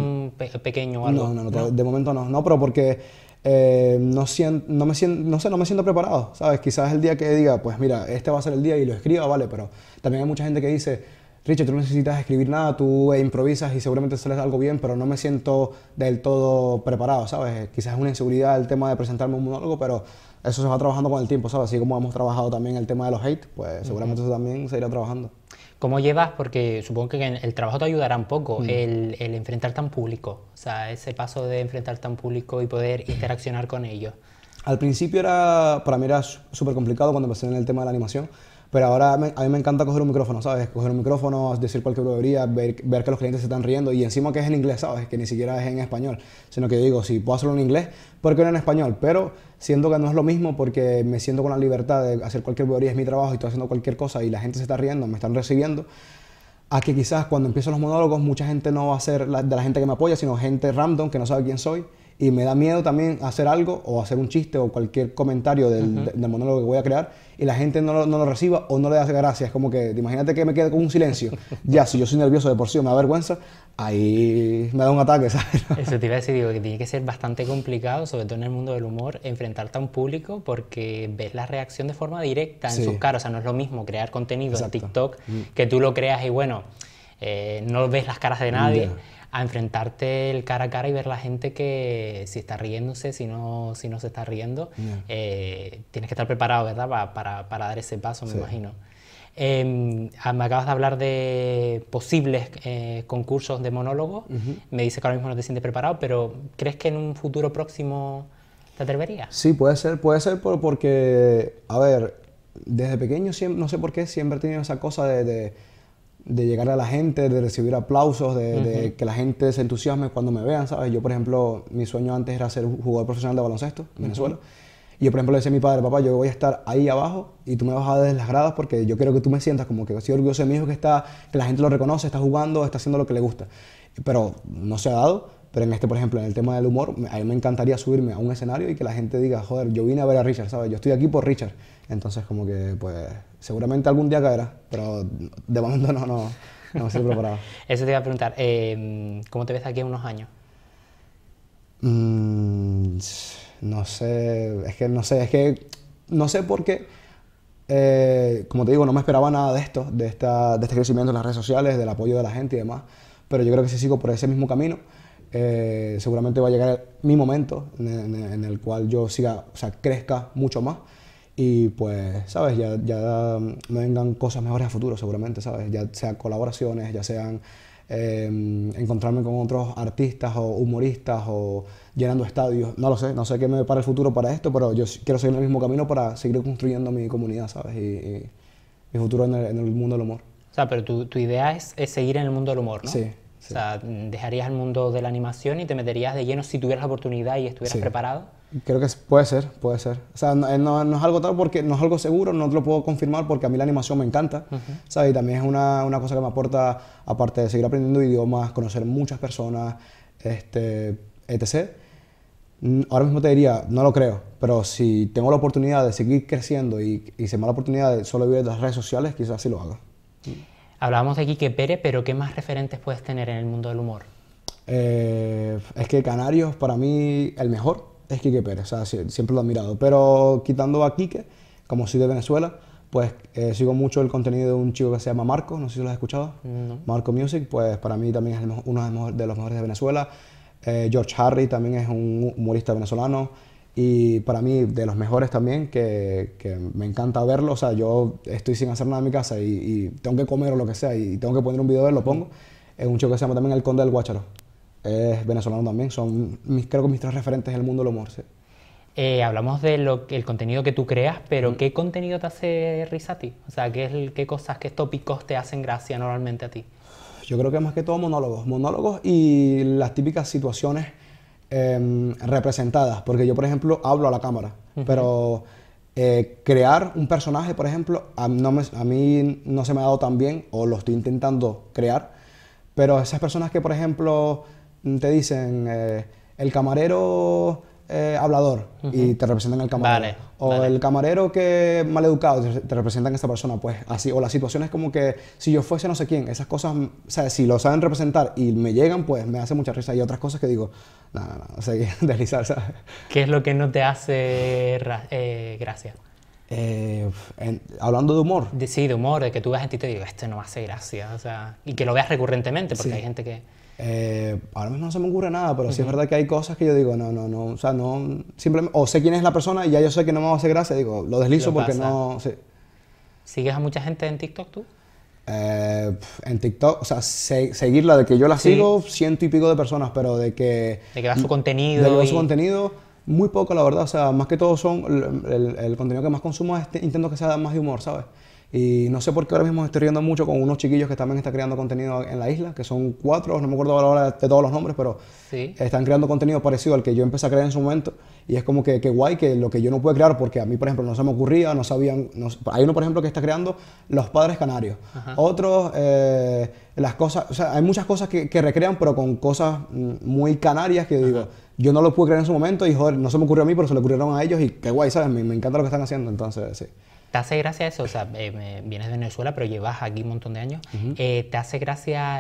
pequeño o algo. No, no, de momento no, no, pero porque eh, no, siento, no, me siento, no sé, no me siento preparado, ¿sabes? Quizás el día que diga, pues mira, este va a ser el día y lo escriba, vale, pero también hay mucha gente que dice Richie, tú no necesitas escribir nada, tú eh, improvisas y seguramente sales algo bien, pero no me siento del todo preparado, ¿sabes? Quizás es una inseguridad el tema de presentarme un monólogo, pero eso se va trabajando con el tiempo, ¿sabes? Así como hemos trabajado también el tema de los hate, pues seguramente eso también se irá trabajando. ¿Cómo llevas? Porque supongo que el trabajo te ayudará un poco, el, enfrentar tan público, o sea, ese paso de enfrentar tan público y poder interaccionar con ellos. Al principio era, para mí era súper complicado cuando empecé en el tema de la animación, pero ahora a mí me encanta coger un micrófono, ¿sabes? Coger un micrófono, decir cualquier brujería, ver, que los clientes se están riendo y encima que es en inglés, ¿sabes? Que ni siquiera es en español, sino que yo digo, si puedo hacerlo en inglés, ¿por qué no en español? Pero siento que no es lo mismo porque me siento con la libertad de hacer cualquier brujería, es mi trabajo y estoy haciendo cualquier cosa y la gente se está riendo, me están recibiendo a que quizás cuando empiezo los monólogos mucha gente no va a ser de la gente que me apoya, sino gente random que no sabe quién soy y me da miedo también hacer algo o hacer un chiste o cualquier comentario del, monólogo que voy a crear y la gente no lo, reciba o no le hace gracias como que, imagínate que me quede con un silencio. ya, si yo soy nervioso de por sí me da vergüenza, ahí me da un ataque, ¿sabes? Eso te iba a decir, digo, que tiene que ser bastante complicado, sobre todo en el mundo del humor, enfrentarte a un público porque ves la reacción de forma directa en sus caras. O sea, no es lo mismo crear contenido en TikTok mm. que tú lo creas y bueno, eh, no ves las caras de nadie a enfrentarte el cara a cara y ver la gente que si está riéndose, si no, si no se está riendo, eh, tienes que estar preparado, ¿verdad? para, para, dar ese paso, me imagino. Em, ah, me acabas de hablar de posibles eh, concursos de monólogos. Me dice que ahora mismo no te sientes preparado, pero ¿crees que en un futuro próximo te atreverías? Sí, puede ser, puede ser porque, a ver, desde pequeño siempre, no sé por qué siempre he tenido esa cosa de de llegar a la gente, de recibir aplausos, de, que la gente se entusiasme cuando me vean, ¿sabes? Yo, por ejemplo, mi sueño antes era ser jugador profesional de baloncesto en Venezuela. Y yo, por ejemplo, le decía a mi padre, papá, yo voy a estar ahí abajo y tú me vas a dar desde las gradas porque yo quiero que tú me sientas como que estoy orgulloso de mi hijo que está, que la gente lo reconoce, está jugando, está haciendo lo que le gusta. Pero no se ha dado. Pero en este, por ejemplo, en el tema del humor, a mí me encantaría subirme a un escenario y que la gente diga, joder, yo vine a ver a Richard, ¿sabes? Yo estoy aquí por Richard. Entonces, como que, pues, seguramente algún día caerá, pero de momento no, no, estoy preparado. Eso te iba a preguntar, em, ¿cómo te ves aquí en unos años? Mm, no sé, es que no sé, es que no sé por qué. Eh, como te digo, no me esperaba nada de esto, de, esta, de este crecimiento en las redes sociales, del apoyo de la gente y demás, pero yo creo que si sigo por ese mismo camino, eh, seguramente va a llegar mi momento en, el cual yo siga, o sea, crezca mucho más y pues, ¿sabes? Ya, ya me vengan cosas mejores a futuro seguramente, ¿sabes? Ya sean colaboraciones, ya sean em, encontrarme con otros artistas o humoristas o llenando estadios, no lo sé, no sé qué me para el futuro para esto, pero yo quiero seguir en el mismo camino para seguir construyendo mi comunidad, ¿sabes? Y, mi futuro en el, mundo del humor. O sea, pero tu, tu idea es, es seguir en el mundo del humor, ¿no? Sí, o sea, dejarías el mundo de la animación y te meterías de lleno si tuvieras la oportunidad y estuvieras preparado. Creo que puede ser, puede ser. O sea, no, eh, es algo tal porque no es algo seguro, no te lo puedo confirmar porque a mí la animación me encanta, ¿sabes? Y también es una, cosa que me aporta, aparte de seguir aprendiendo idiomas, conocer muchas personas, este, etc. Mm, ahora mismo te diría, no lo creo, pero si tengo la oportunidad de seguir creciendo y, y se me da la oportunidad de solo vivir de las redes sociales, quizás sí lo haga. Mm. Hablábamos de Quique Pérez, pero ¿qué más referentes puedes tener en el mundo del humor? Eh, es que Canarios, para mí, el mejor es Quique Pérez, o siempre lo he admirado. Pero quitando a Quique, como soy de Venezuela, pues eh, sigo mucho el contenido de un chico que se llama Marco, no sé si lo has escuchado. Marco Music, pues para mí también es uno de los mejores de, Venezuela. Eh, George Harry también es un humorista venezolano. Y para mí, de los mejores también, que, que me encanta verlo. O sea, yo estoy sin hacer nada en mi casa y, tengo que comer o lo que sea y tengo que poner un video de él, lo pongo. Es un chico que se llama también El Conde del Guácharo. Es venezolano también. Son, mis, creo que mis tres referentes en el mundo del humor, Eh, hablamos del el contenido que tú creas, pero mm. ¿qué contenido te hace risa a ti? O sea, ¿qué, ¿qué cosas, qué tópicos te hacen gracia normalmente a ti? Yo creo que más que todo monólogos. Monólogos y las típicas situaciones Em, representadas, porque yo, por ejemplo, hablo a la cámara, pero eh, crear un personaje, por ejemplo, a, mí no se me ha dado tan bien o lo estoy intentando crear, pero esas personas que, por ejemplo, mm, te dicen eh, el camarero eh, hablador y te representan el camarero. O el camarero que mal educado, te representan a esta persona, pues así. O las situaciones como que si yo fuese no sé quién, esas cosas, o sea, si lo saben representar y me llegan, pues me hace mucha risa. Y otras cosas que digo, no, no, no, o sea, deslizar, ¿sabes? ¿Qué es lo que no te hace eh, gracia? Eh, hablando de humor. De, sí, de humor, de que tú veas a ti y te digo, este no me hace gracia, o sea, y que lo veas recurrentemente, porque hay gente que... Eh, ahora mismo no se me ocurre nada, pero sí es verdad que hay cosas que yo digo, no, no, no, o sea, no, simplemente, o sé quién es la persona y ya yo sé que no me va a hacer gracia, digo, lo deslizo porque no, sí. ¿Sigues a mucha gente en TikTok tú? Eh, en TikTok, o sea, seguirla, de que yo la sigo, ciento y pico de personas, pero de que... De que va su contenido. De que va su contenido, muy poco, la verdad, o sea, más que todo son, el, el contenido que más consumo es, este, intento que sea más de humor, ¿sabes? Y no sé por qué ahora mismo estoy riendo mucho con unos chiquillos que también están creando contenido en la isla, que son cuatro, no me acuerdo ahora de todos los nombres, pero están creando contenido parecido al que yo empecé a crear en su momento. Y es como que, que guay que lo que yo no pude crear, porque a mí, por ejemplo, no se me ocurría, no sabían. hay uno, por ejemplo, que está creando Los Padres Canarios. Otros, eh, las cosas. O sea, hay muchas cosas que, recrean, pero con cosas mm, muy canarias que digo, yo no lo pude crear en su momento y joder, no se me ocurrió a mí, pero se le ocurrieron a ellos y qué guay, ¿sabes? Me, me encanta lo que están haciendo, entonces sí. ¿Te hace gracia eso? O sea, eh, vienes de Venezuela, pero llevas aquí un montón de años. Eh, ¿Te hace gracia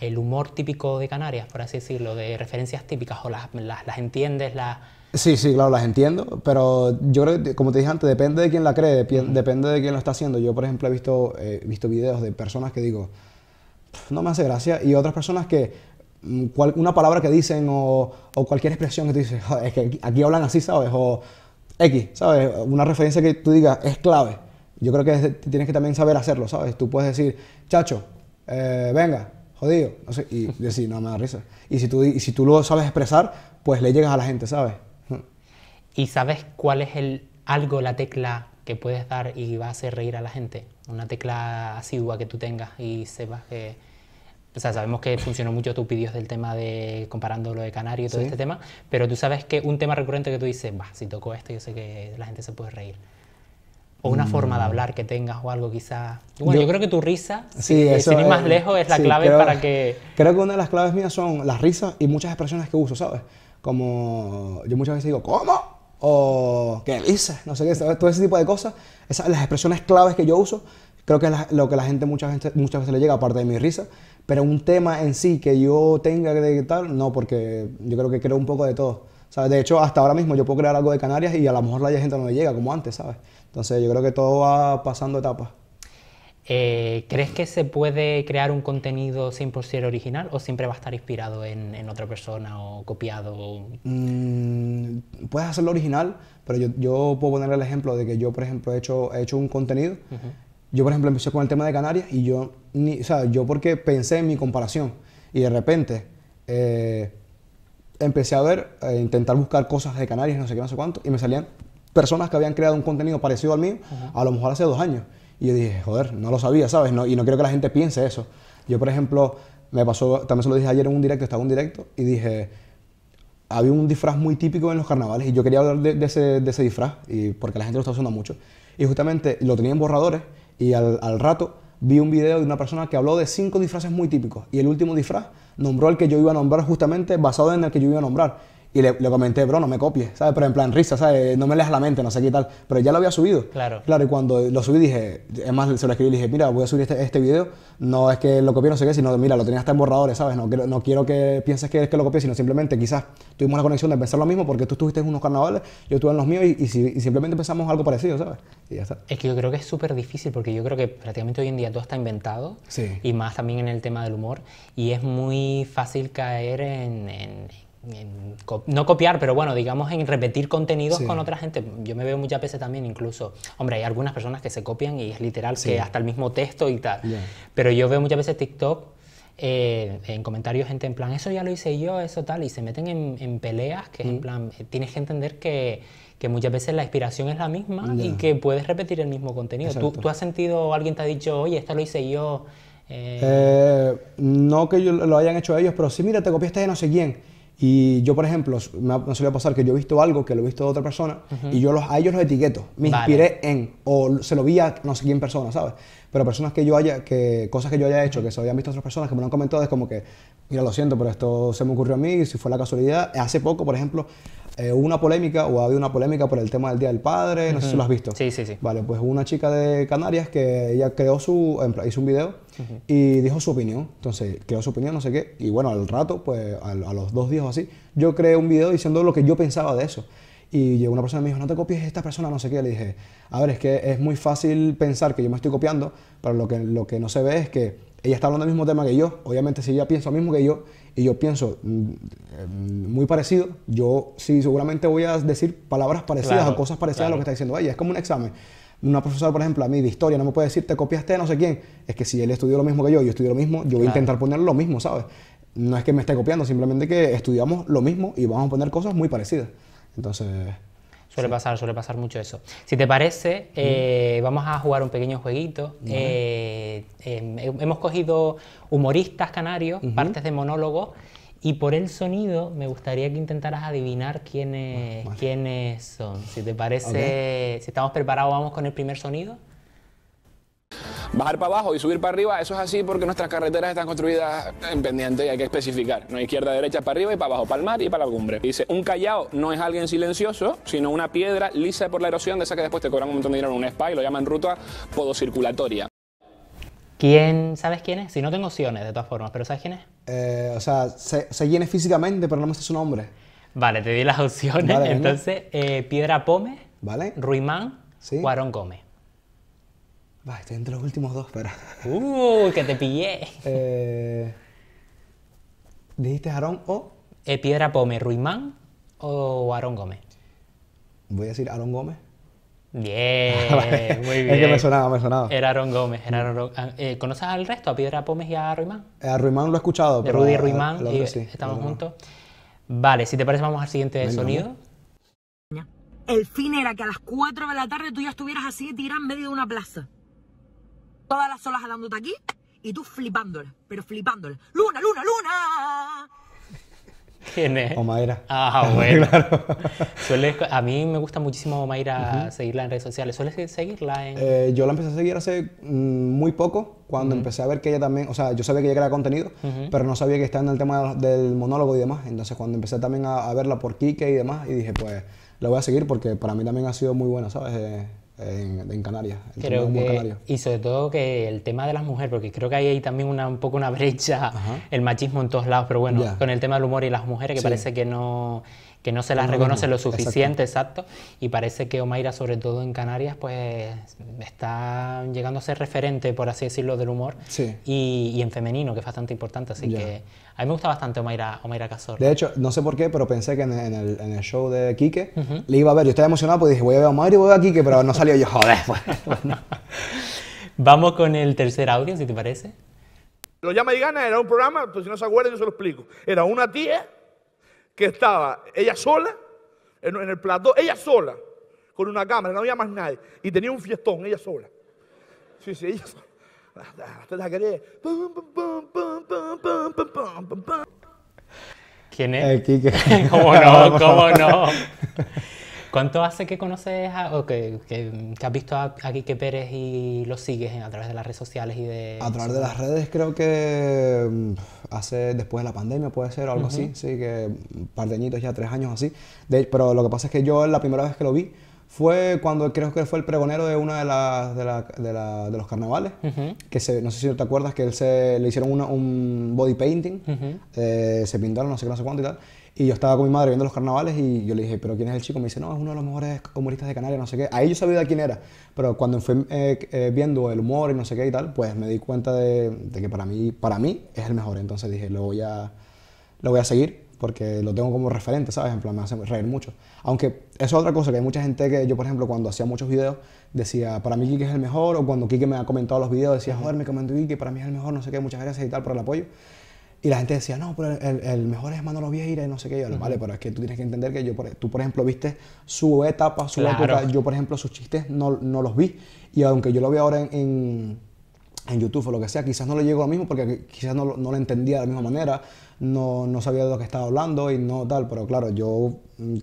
el humor típico de Canarias, por así decirlo, de referencias típicas? ¿O las, las, entiendes? Las... Sí, sí, claro, las entiendo, pero yo creo como te dije antes, depende de quién la cree, depende de quién lo está haciendo. Yo, por ejemplo, he visto, eh, visto videos de personas que digo, no me hace gracia, y otras personas que mm, una palabra que dicen o, cualquier expresión que tú dices, es que aquí, aquí hablan así, ¿sabes? X, ¿sabes? Una referencia que tú digas es clave. Yo creo que tienes que también saber hacerlo, ¿sabes? Tú puedes decir, chacho, eh, venga, jodido, y decir, no, me da risa. Y si, tú, y si tú lo sabes expresar, pues le llegas a la gente, ¿sabes? ¿Y sabes cuál es el algo, la tecla que puedes dar y va a hacer reír a la gente? Una tecla asidua que tú tengas y sepas que sabemos que funcionó mucho tus vídeos del tema de comparando lo de Canario y todo este tema, pero tú sabes que un tema recurrente que tú dices, va, si toco esto, yo sé que la gente se puede reír. O una forma de mm. hablar que tengas o algo quizás. Bueno, yo, creo que tu risa, sí, eh, sin ir más lejos, es la clave para que... Creo que una de las claves mías son las risas y muchas expresiones que uso, ¿sabes? Como yo muchas veces digo, ¿cómo? O ¿qué dices? No sé qué, todo ese tipo de cosas. Esas, las expresiones claves que yo uso creo que es lo que la gente muchas veces, muchas veces le llega, aparte de mi risa, pero un tema en sí que yo tenga que tal, no, porque yo creo que creo un poco de todo. ¿sabes? De hecho, hasta ahora mismo yo puedo crear algo de Canarias y a lo mejor la gente no le llega como antes, ¿sabes? Entonces yo creo que todo va pasando etapas. Eh, ¿Crees que se puede crear un contenido 100% original o siempre va a estar inspirado en, en otra persona o copiado? Mm, puedes hacerlo original, pero yo, yo, puedo poner el ejemplo de que yo, por ejemplo, he hecho, he hecho un contenido yo, por ejemplo, empecé con el tema de Canarias y yo, ni, o sea, yo porque pensé en mi comparación y de repente eh, empecé a ver, a intentar buscar cosas de Canarias, no sé qué, no sé cuánto, y me salían personas que habían creado un contenido parecido al mío, a lo mejor hace dos años. Y yo dije, joder, no lo sabía, ¿sabes? No, y no quiero que la gente piense eso. Yo, por ejemplo, me pasó, también se lo dije ayer en un directo, estaba en un directo, y dije, había un disfraz muy típico en los carnavales, y yo quería hablar de, de, ese, de ese, disfraz, y porque la gente lo está usando mucho. Y justamente lo tenía en borradores, y al, rato vi un video de una persona que habló de cinco disfraces muy típicos y el último disfraz nombró el que yo iba a nombrar justamente basado en el que yo iba a nombrar. Y le, le, comenté, bro, no me copies, ¿sabes? Pero en plan risa, ¿sabes? No me leas la mente, no sé qué tal. Pero ya lo había subido. Claro. Claro, y cuando lo subí dije, es más, se lo escribí y dije, mira, voy a subir este, este video. No es que lo copié, no sé qué, sino, mira, lo tenía hasta en borradores, ¿sabes? No, quiero, no quiero que pienses que es que lo copié, sino simplemente quizás tuvimos la conexión de pensar lo mismo porque tú estuviste en unos carnavales, yo estuve en los míos y, y, simplemente pensamos algo parecido, ¿sabes? Y ya está. Es que yo creo que es súper difícil porque yo creo que prácticamente hoy en día todo está inventado. Sí. Y más también en el tema del humor. Y es muy fácil caer en, en no copiar, pero bueno, digamos en repetir contenidos con otra gente. Yo me veo muchas veces también incluso, hombre, hay algunas personas que se copian y es literal que hasta el mismo texto y tal. Pero yo veo muchas veces TikTok eh, en comentarios gente en plan, eso ya lo hice yo, eso tal, y se meten en, peleas que en mm. plan, eh, tienes que entender que, muchas veces la inspiración es la misma y que puedes repetir el mismo contenido. ¿Tú, has sentido, alguien te ha dicho, oye, esto lo hice yo? Eh? no que lo hayan hecho ellos, pero sí, mira, te copiaste de no sé quién y yo, por ejemplo, me, me suele pasar que yo he visto algo que lo he visto de otra persona y yo a ellos los etiqueto. Me inspiré en, o se lo vi a no sé quién persona, ¿sabes? Pero personas que yo haya, que cosas que yo haya hecho, que se habían visto otras personas, que me lo han comentado, es como que, mira, lo siento, pero esto se me ocurrió a mí, si fue la casualidad. Hace poco, por ejemplo, eh, una polémica o ha habido una polémica por el tema del Día del Padre, no sé si lo has visto. Sí, sí, sí. Vale, pues una chica de Canarias que ella creó su, hizo un video y dijo su opinión. Entonces, creó su opinión, no sé qué. Y bueno, al rato, pues a, los dos días o así, yo creé un video diciendo lo que yo pensaba de eso. Y llegó una persona y me dijo, no te copies esta persona, no sé qué. Le dije, a ver, es que es muy fácil pensar que yo me estoy copiando, pero lo que, lo que no se ve es que ella está hablando del mismo tema que yo. Obviamente, si ella piensa lo mismo que yo, y yo pienso, mm, mm, muy parecido, yo sí seguramente voy a decir palabras parecidas o cosas parecidas a lo que está diciendo ella. Es como un examen. Una profesora, por ejemplo, a mí de historia no me puede decir, te copiaste de no sé quién. Es que si él estudió lo mismo que yo, yo estudié lo mismo, yo voy a intentar poner lo mismo, ¿sabes? No es que me esté copiando, simplemente que estudiamos lo mismo y vamos a poner cosas muy parecidas. Entonces... Suele pasar, suele pasar mucho eso. Si te parece, eh, mm. vamos a jugar un pequeño jueguito. Eh, em, hemos cogido humoristas canarios, partes de monólogos, y por el sonido me gustaría que intentaras adivinar quiénes, ah, quiénes son. Si te parece, si estamos preparados, vamos con el primer sonido bajar para abajo y subir para arriba, eso es así porque nuestras carreteras están construidas en pendiente y hay que especificar. No izquierda, derecha, para arriba y para abajo, para el mar y para la cumbre. Dice, un callao no es alguien silencioso, sino una piedra lisa por la erosión, de esa que después te cobran un montón de dinero en un spa y lo llaman ruta podocirculatoria. ¿Quién? ¿Sabes quién es? Si no tengo opciones, de todas formas, pero ¿sabes quién es? Eh, o sea, se sé físicamente, pero no me sé su nombre. Vale, te di las opciones. Entonces, eh, Piedra Pome, vale. Ruimán, Cuarón Come estoy entre los últimos dos, pero. ¡Uh! ¡Que te pillé! Eh, ¿Dijiste Aarón o? Eh, piedra Pome, Ruimán o Aarón Gómez. Voy a decir Aarón Gómez. Bien, ah, muy bien. Es que me sonaba, me sonaba. Era Aarón Gómez. Ah, eh, ¿Conoces al resto? ¿A Piedra Pome y a Ruimán? A Ruimán lo he escuchado. pero Rudy Ruimán, estamos juntos. Vale, si te parece, vamos al siguiente sonido. El fin era que a las 4 de la tarde tú ya estuvieras así tirado en medio de una plaza todas las olas dándote aquí y tú flipándola, pero flipándola. ¡Luna, luna, luna! ¿Quién es? Omaira. Ah, bueno. a mí me gusta muchísimo Omaira seguirla en redes sociales. ¿Sueles seguirla en...? Eh, yo la empecé a seguir hace mm, muy poco, cuando empecé a ver que ella también... O sea, yo sabía que ella creaba contenido, pero no sabía que estaba en el tema del monólogo y demás. Entonces, cuando empecé también a, verla por Kike y demás, y dije, pues, la voy a seguir porque para mí también ha sido muy buena, ¿sabes? Eh, en, Canarias. Creo Y sobre todo que el tema de las mujeres, porque creo que hay ahí también una, un poco una brecha, el machismo en todos lados, pero bueno, con el tema del humor y las mujeres que parece que no que no se las reconoce lo suficiente, exacto. Y parece que Omaira, sobre todo en Canarias, pues está llegando a ser referente, por así decirlo, del humor. Sí. Y, en femenino, que es bastante importante. Así que a mí me gusta bastante Omaira, Omaira Casor. De hecho, no sé por qué, pero pensé que en, el, show de Quique le iba a ver. Yo estaba emocionado porque dije, voy a ver a Omaira y voy a ver a Quique, pero no salió yo. Joder, Vamos con el tercer audio, si te parece. Lo llama y gana, era un programa, pues si no se acuerdan, yo se lo explico. Era una tía que estaba ella sola, en, el plató, ella sola, con una cámara, no había más nadie. Y tenía un fiestón, ella sola. Sí, sí, ella sola. ¿Quién es? Eh, ¿Cómo no? ¿Cómo no? ¿Cuánto hace que conoces o que, que, has visto a, a, Quique Pérez y lo sigues a través de las redes sociales y de... A través de las redes creo que mm, hace después de la pandemia puede ser o algo así, sí, que un par de añitos ya, tres años así. pero lo que pasa es que yo la primera vez que lo vi fue cuando creo que fue el pregonero de uno de, las de, la, de, los carnavales, que se, no sé si te acuerdas, que él se, le hicieron un body painting, eh, se pintaron no sé qué, no sé cuánto y tal, y yo estaba con mi madre viendo los carnavales y yo le dije, ¿pero quién es el chico? Me dice, no, es uno de los mejores humoristas de Canarias, no sé qué. Ahí yo sabía de quién era, pero cuando fui eh, eh, viendo el humor y no sé qué y tal, pues me di cuenta de, que para mí, para mí es el mejor. Entonces dije, lo voy a, lo voy a seguir porque lo tengo como referente, ¿sabes? En plan, me hace reír mucho. Aunque es otra cosa, que hay mucha gente que yo, por ejemplo, cuando hacía muchos videos, decía, para mí Kike es el mejor, o cuando Kike me ha comentado los videos, decía, joder, me comentó Kike, para mí es el mejor, no sé qué, muchas gracias y tal por el apoyo. Y la gente decía, no, pero el, el mejor es Manolo Vieira y no sé qué. Yo, vale, pero es que tú tienes que entender que yo, por, e, tú, por ejemplo, viste su etapa, su época. Yo, por ejemplo, sus chistes no, los vi. Y aunque yo lo veo ahora en, YouTube o lo que sea, quizás no le llego lo mismo porque quizás no, lo entendía de la misma manera. No, no, sabía de lo que estaba hablando y no tal, pero claro, yo,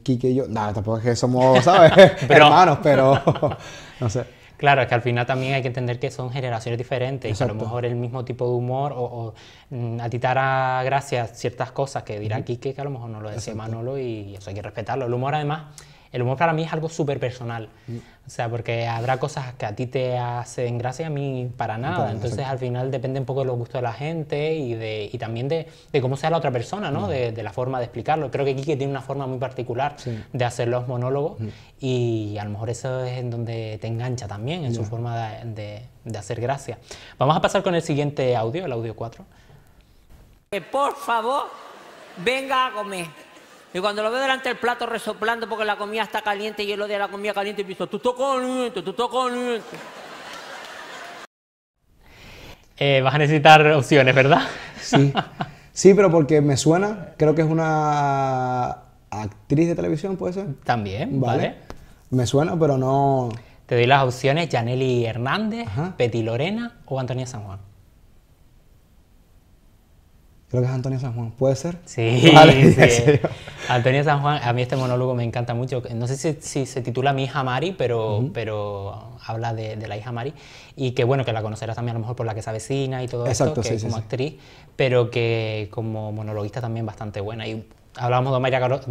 Kike mm, y yo, nada, tampoco es que somos, ¿sabes? hermanos, pero no sé. Claro, es que al final también hay que entender que son generaciones diferentes y que a lo mejor el mismo tipo de humor o, o mm, a ti gracia ciertas cosas que dirá que a lo mejor no lo decía Manolo y eso hay que respetarlo. El humor además el humor para mí es algo súper personal. Mm. O sea, porque habrá cosas que a ti te hacen gracia, a mí para nada. Entonces, al final depende un poco de los gustos de la gente y, de, y también de, cómo sea la otra persona, ¿no? Mm. de, la forma de explicarlo. Creo que Kike tiene una forma muy particular de hacer los monólogos mm. y a lo mejor eso es en donde te engancha también, en su forma de, de hacer gracia. Vamos a pasar con el siguiente audio, el audio 4. Que por favor venga a comer. Y cuando lo veo delante del plato resoplando porque la comida está caliente y el odio de la comida caliente, y pienso, tú estás caliente, tú estás caliente. Eh, vas a necesitar opciones, ¿verdad? Sí. Sí, pero porque me suena, creo que es una actriz de televisión, ¿puede ser? También, vale. Me suena, pero no... Te doy las opciones, Janely Hernández, Peti Lorena o Antonia San Juan. Creo que es Antonia San Juan, ¿puede ser? Sí, vale, sí. Antonio San Juan, a mí este monólogo me encanta mucho. No sé si, se titula Mi hija Mari, pero, pero habla de, la hija Mari. Y que bueno, que la conocerás también a lo mejor por la que se vecina y todo eso, esto, que como actriz, pero que como monologuista también bastante buena hablábamos de Mayra Caro,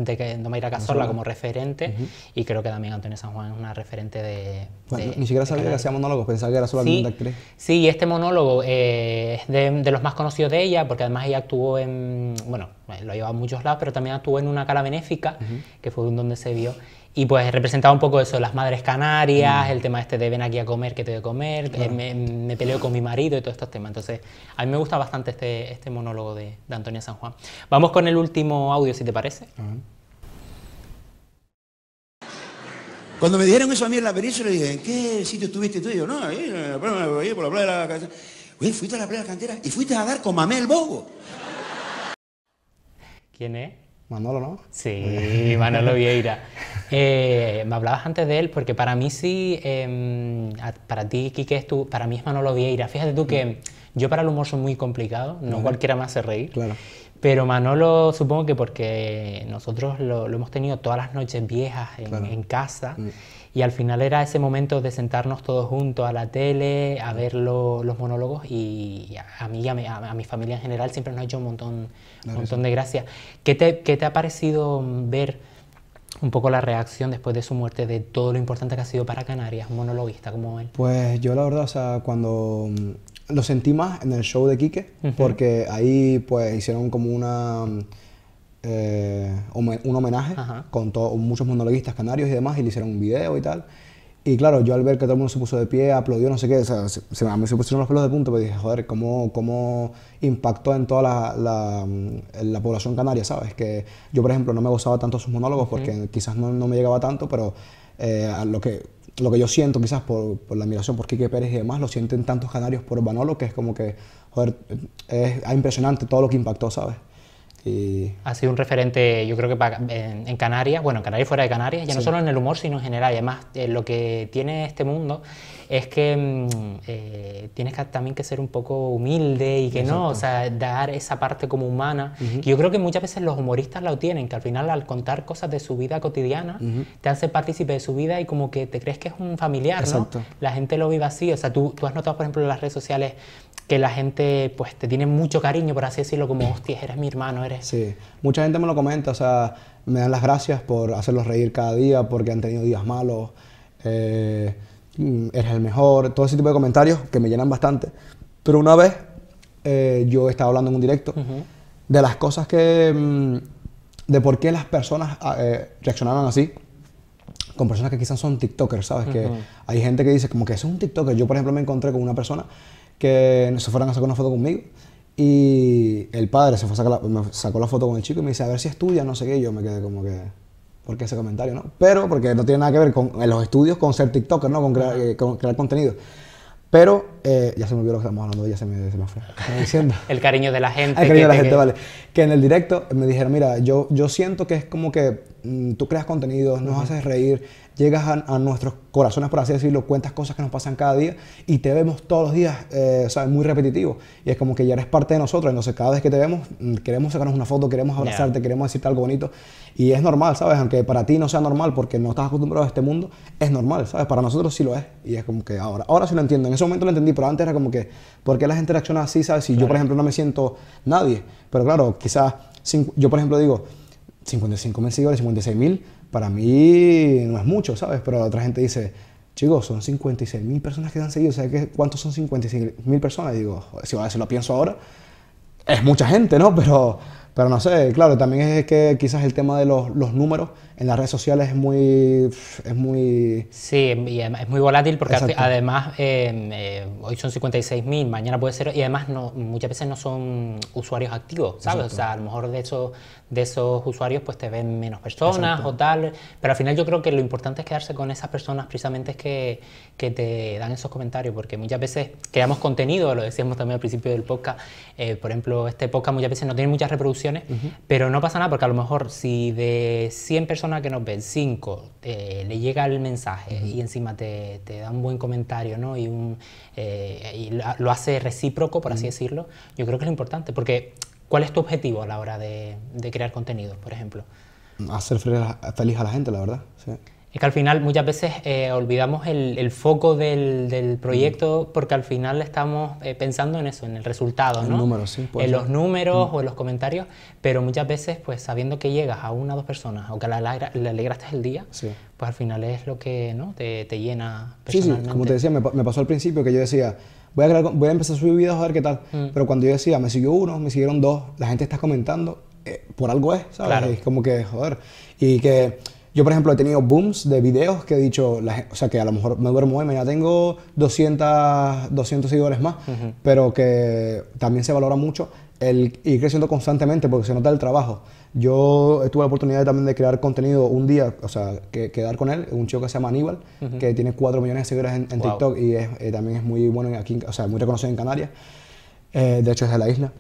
Cazorla como referente y creo que también Antonia San Juan es una referente de... Bueno, ni siquiera sabía que hacía monólogos, pensaba que era solo sí, actriz. Sí, este monólogo eh, es de, los más conocidos de ella porque además ella actuó en... bueno, lo ha llevado a muchos lados, pero también actuó en una cara benéfica que fue donde se vio y pues representaba un poco eso, las madres canarias, mm. el tema este de ven aquí a comer, que te de comer, me, peleo con mi marido y todos estos temas. Entonces, a mí me gusta bastante este, este monólogo de, de, Antonia San Juan. Vamos con el último audio, si te parece. Cuando me dijeron eso a mí en la península, dije, ¿en qué sitio estuviste tú? Y yo, no, ahí, por la playa de la cantera. Oye, fuiste a la playa de la cantera y fuiste a dar con Mamé el Bogo. ¿Quién es? Manolo, ¿no? Sí, Manolo Vieira. Eh, me hablabas antes de él, porque para mí sí, em, para ti, Quique, es tú, para mí es Manolo Vieira. Fíjate tú que yo para el humor soy muy complicado, no cualquiera me hace reír. Claro. Pero Manolo, supongo que porque nosotros lo, hemos tenido todas las noches viejas en, en casa. Mm. Y al final era ese momento de sentarnos todos juntos a la tele, a ver los monólogos y a mí y a mi, familia en general siempre nos ha hecho un montón, un montón de gracia. ¿Qué te, te ha parecido ver un poco la reacción después de su muerte de todo lo importante que ha sido para Canarias, un monologuista como él? Pues yo la verdad, o sea, cuando mm, lo sentí más en el show de Quique, porque ahí pues hicieron como una mm, eh, un homenaje con con muchos monologuistas canarios y demás, y le hicieron un video y tal. Y claro, yo al ver que todo el mundo se puso de pie, aplaudió, no sé qué, o se, pusieron los pelos de punta, pero dije, joder, ¿cómo, cómo impactó en toda la, mm, la, población canaria, ¿sabes? Que yo, por ejemplo, no me gozaba tanto sus monólogos porque quizás no, no, me llegaba tanto, pero eh, a lo que lo que yo siento quizás por, por, la admiración por Quique Pérez y demás, lo sienten tantos canarios por Banolo, que es como que, joder, eh, es impresionante todo lo que impactó, ¿sabes? Ha sido un referente, yo creo que en, Canarias, bueno, en Canarias fuera de Canarias, ya no solo en el humor, sino en general. Y además, eh, lo que tiene este mundo es que mm, eh, tienes que, también que ser un poco humilde y que no, o sea, dar esa parte como humana. yo creo que muchas veces los humoristas lo tienen, que al final al contar cosas de su vida cotidiana, te hace partícipe de su vida y como que te crees que es un familiar, Exacto. ¿no? La gente lo vive así. O sea, tú, tú has notado, por ejemplo, en las redes sociales que la gente pues te tiene mucho cariño, por así decirlo, como, hostias, eres mi hermano, eres Sí, mucha gente me lo comenta, o sea, me dan las gracias por hacerlos reír cada día, porque han tenido días malos, eh, mm, eres el mejor, todo ese tipo de comentarios que me llenan bastante. Pero una vez eh, yo estaba hablando en un directo de las cosas que, mm, de por qué las personas ah, eh, reaccionaban así con personas que quizás son TikTokers, ¿sabes? Que hay gente que dice, como que es un TikToker. Yo, por ejemplo, me encontré con una persona que se fueran a sacar una foto conmigo y el padre se fue la, me sacó la foto con el chico y me dice, a ver si estudia, no sé qué. Y yo me quedé como que, ¿por qué ese comentario, no? Pero, porque no tiene nada que ver con los estudios, con ser TikToker, ¿no? Con crear, eh, contenido. Pero, eh, ya se me olvidó lo que estamos hablando, ya se me, se me el cariño de la gente. El cariño de la gente, vale. Que en el directo me dijeron, mira, yo, yo siento que es como que Mm, tú creas contenidos, nos haces reír, llegas a, nuestros corazones, por así decirlo, cuentas cosas que nos pasan cada día y te vemos todos los días, eh, ¿sabes? Muy repetitivo. Y es como que ya eres parte de nosotros, entonces cada vez que te vemos, mm, queremos sacarnos una foto, queremos abrazarte, queremos decirte algo bonito. Y es normal, ¿sabes? Aunque para ti no sea normal porque no estás acostumbrado a este mundo, es normal, ¿sabes? Para nosotros sí lo es. Y es como que ahora, ahora sí lo entiendo. En ese momento lo entendí, pero antes era como que, ¿por qué la gente reacciona así, ¿sabes? Si yo, por ejemplo, no me siento nadie. Pero claro, quizás, yo, por ejemplo, digo, 55 mil seguidores, 56 mil, para mí no es mucho, ¿sabes? Pero otra gente dice, chicos, son 56 mil personas que han seguido, ¿sabes qué? cuántos son 56 mil personas? digo, si, si lo pienso ahora, es mucha gente, ¿no? Pero, pero no sé, claro, también es que quizás el tema de los, los números en las redes sociales es muy... Es muy... Sí, y es muy volátil porque además em, eh, hoy son 56.000, mañana puede ser... Y además no, muchas veces no son usuarios activos, ¿sabes? O sea, a lo mejor de esos, de esos usuarios pues te ven menos personas o tal. Pero al final yo creo que lo importante es quedarse con esas personas precisamente que, que te dan esos comentarios porque muchas veces creamos contenido, lo decíamos también al principio del podcast. Eh, por ejemplo, este podcast muchas veces no tiene muchas reproducciones, pero no pasa nada porque a lo mejor si de 100 personas que nos ven, cinco, le llega el mensaje y encima te, da un buen comentario, ¿no? Y, un, eh, y lo hace recíproco, por así decirlo, yo creo que es lo importante. Porque, ¿cuál es tu objetivo a la hora de, crear contenido, por ejemplo? Hacer feliz a la gente, la verdad. Sí. Es que al final muchas veces eh, olvidamos el, el foco del, del, proyecto porque al final estamos eh, pensando en eso, en el resultado, ¿no? números, sí, en los números o en los comentarios, pero muchas veces, pues sabiendo que llegas a una o dos personas o que le, alegraste el día, pues al final es lo que ¿no? te, te, llena personalmente. Sí, sí, como te decía, me, pasó al principio que yo decía, Voy a, voy a, empezar a subir videos a ver qué tal. Mm. Pero cuando yo decía, me siguió uno, me siguieron dos, la gente está comentando, eh, por algo es, ¿sabes? Claro. Es como que, joder. Y que yo, por ejemplo, he tenido booms de videos que he dicho, o sea, que a lo mejor me duermo hoy, mañana tengo 200, 200 seguidores más, pero que también se valora mucho el ir creciendo constantemente porque se nota el trabajo. Yo tuve la oportunidad también de crear contenido un día, o sea, que, quedar con él, un chico que se llama Aníbal, que tiene 4 millones de seguidores en, TikTok y eh, también es muy bueno aquí, o sea, muy reconocido en Canarias. Eh, de hecho, es de la isla.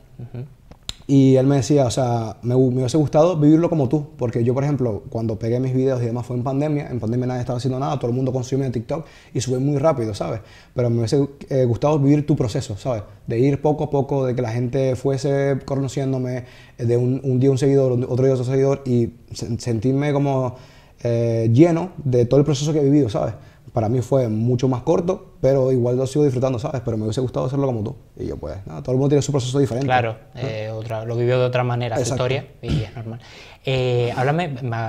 Y él me decía, o sea, me, hubiese gustado vivirlo como tú, porque yo, por ejemplo, cuando pegué mis videos y demás fue en pandemia, en pandemia nadie estaba haciendo nada, todo el mundo consumía TikTok y sube muy rápido, ¿sabes? Pero me hubiese eh, gustado vivir tu proceso, ¿sabes? De ir poco a poco, de que la gente fuese conociéndome, eh, de un, día un seguidor, otro día otro seguidor, y sentirme como eh, lleno de todo el proceso que he vivido, ¿sabes? para mí fue mucho más corto, pero igual lo sigo disfrutando, ¿sabes? Pero me hubiese gustado hacerlo como tú. Y yo, pues, todo el mundo tiene su proceso diferente. Claro, eh, otra, lo vivió de otra manera su historia y es normal. Eh, háblame,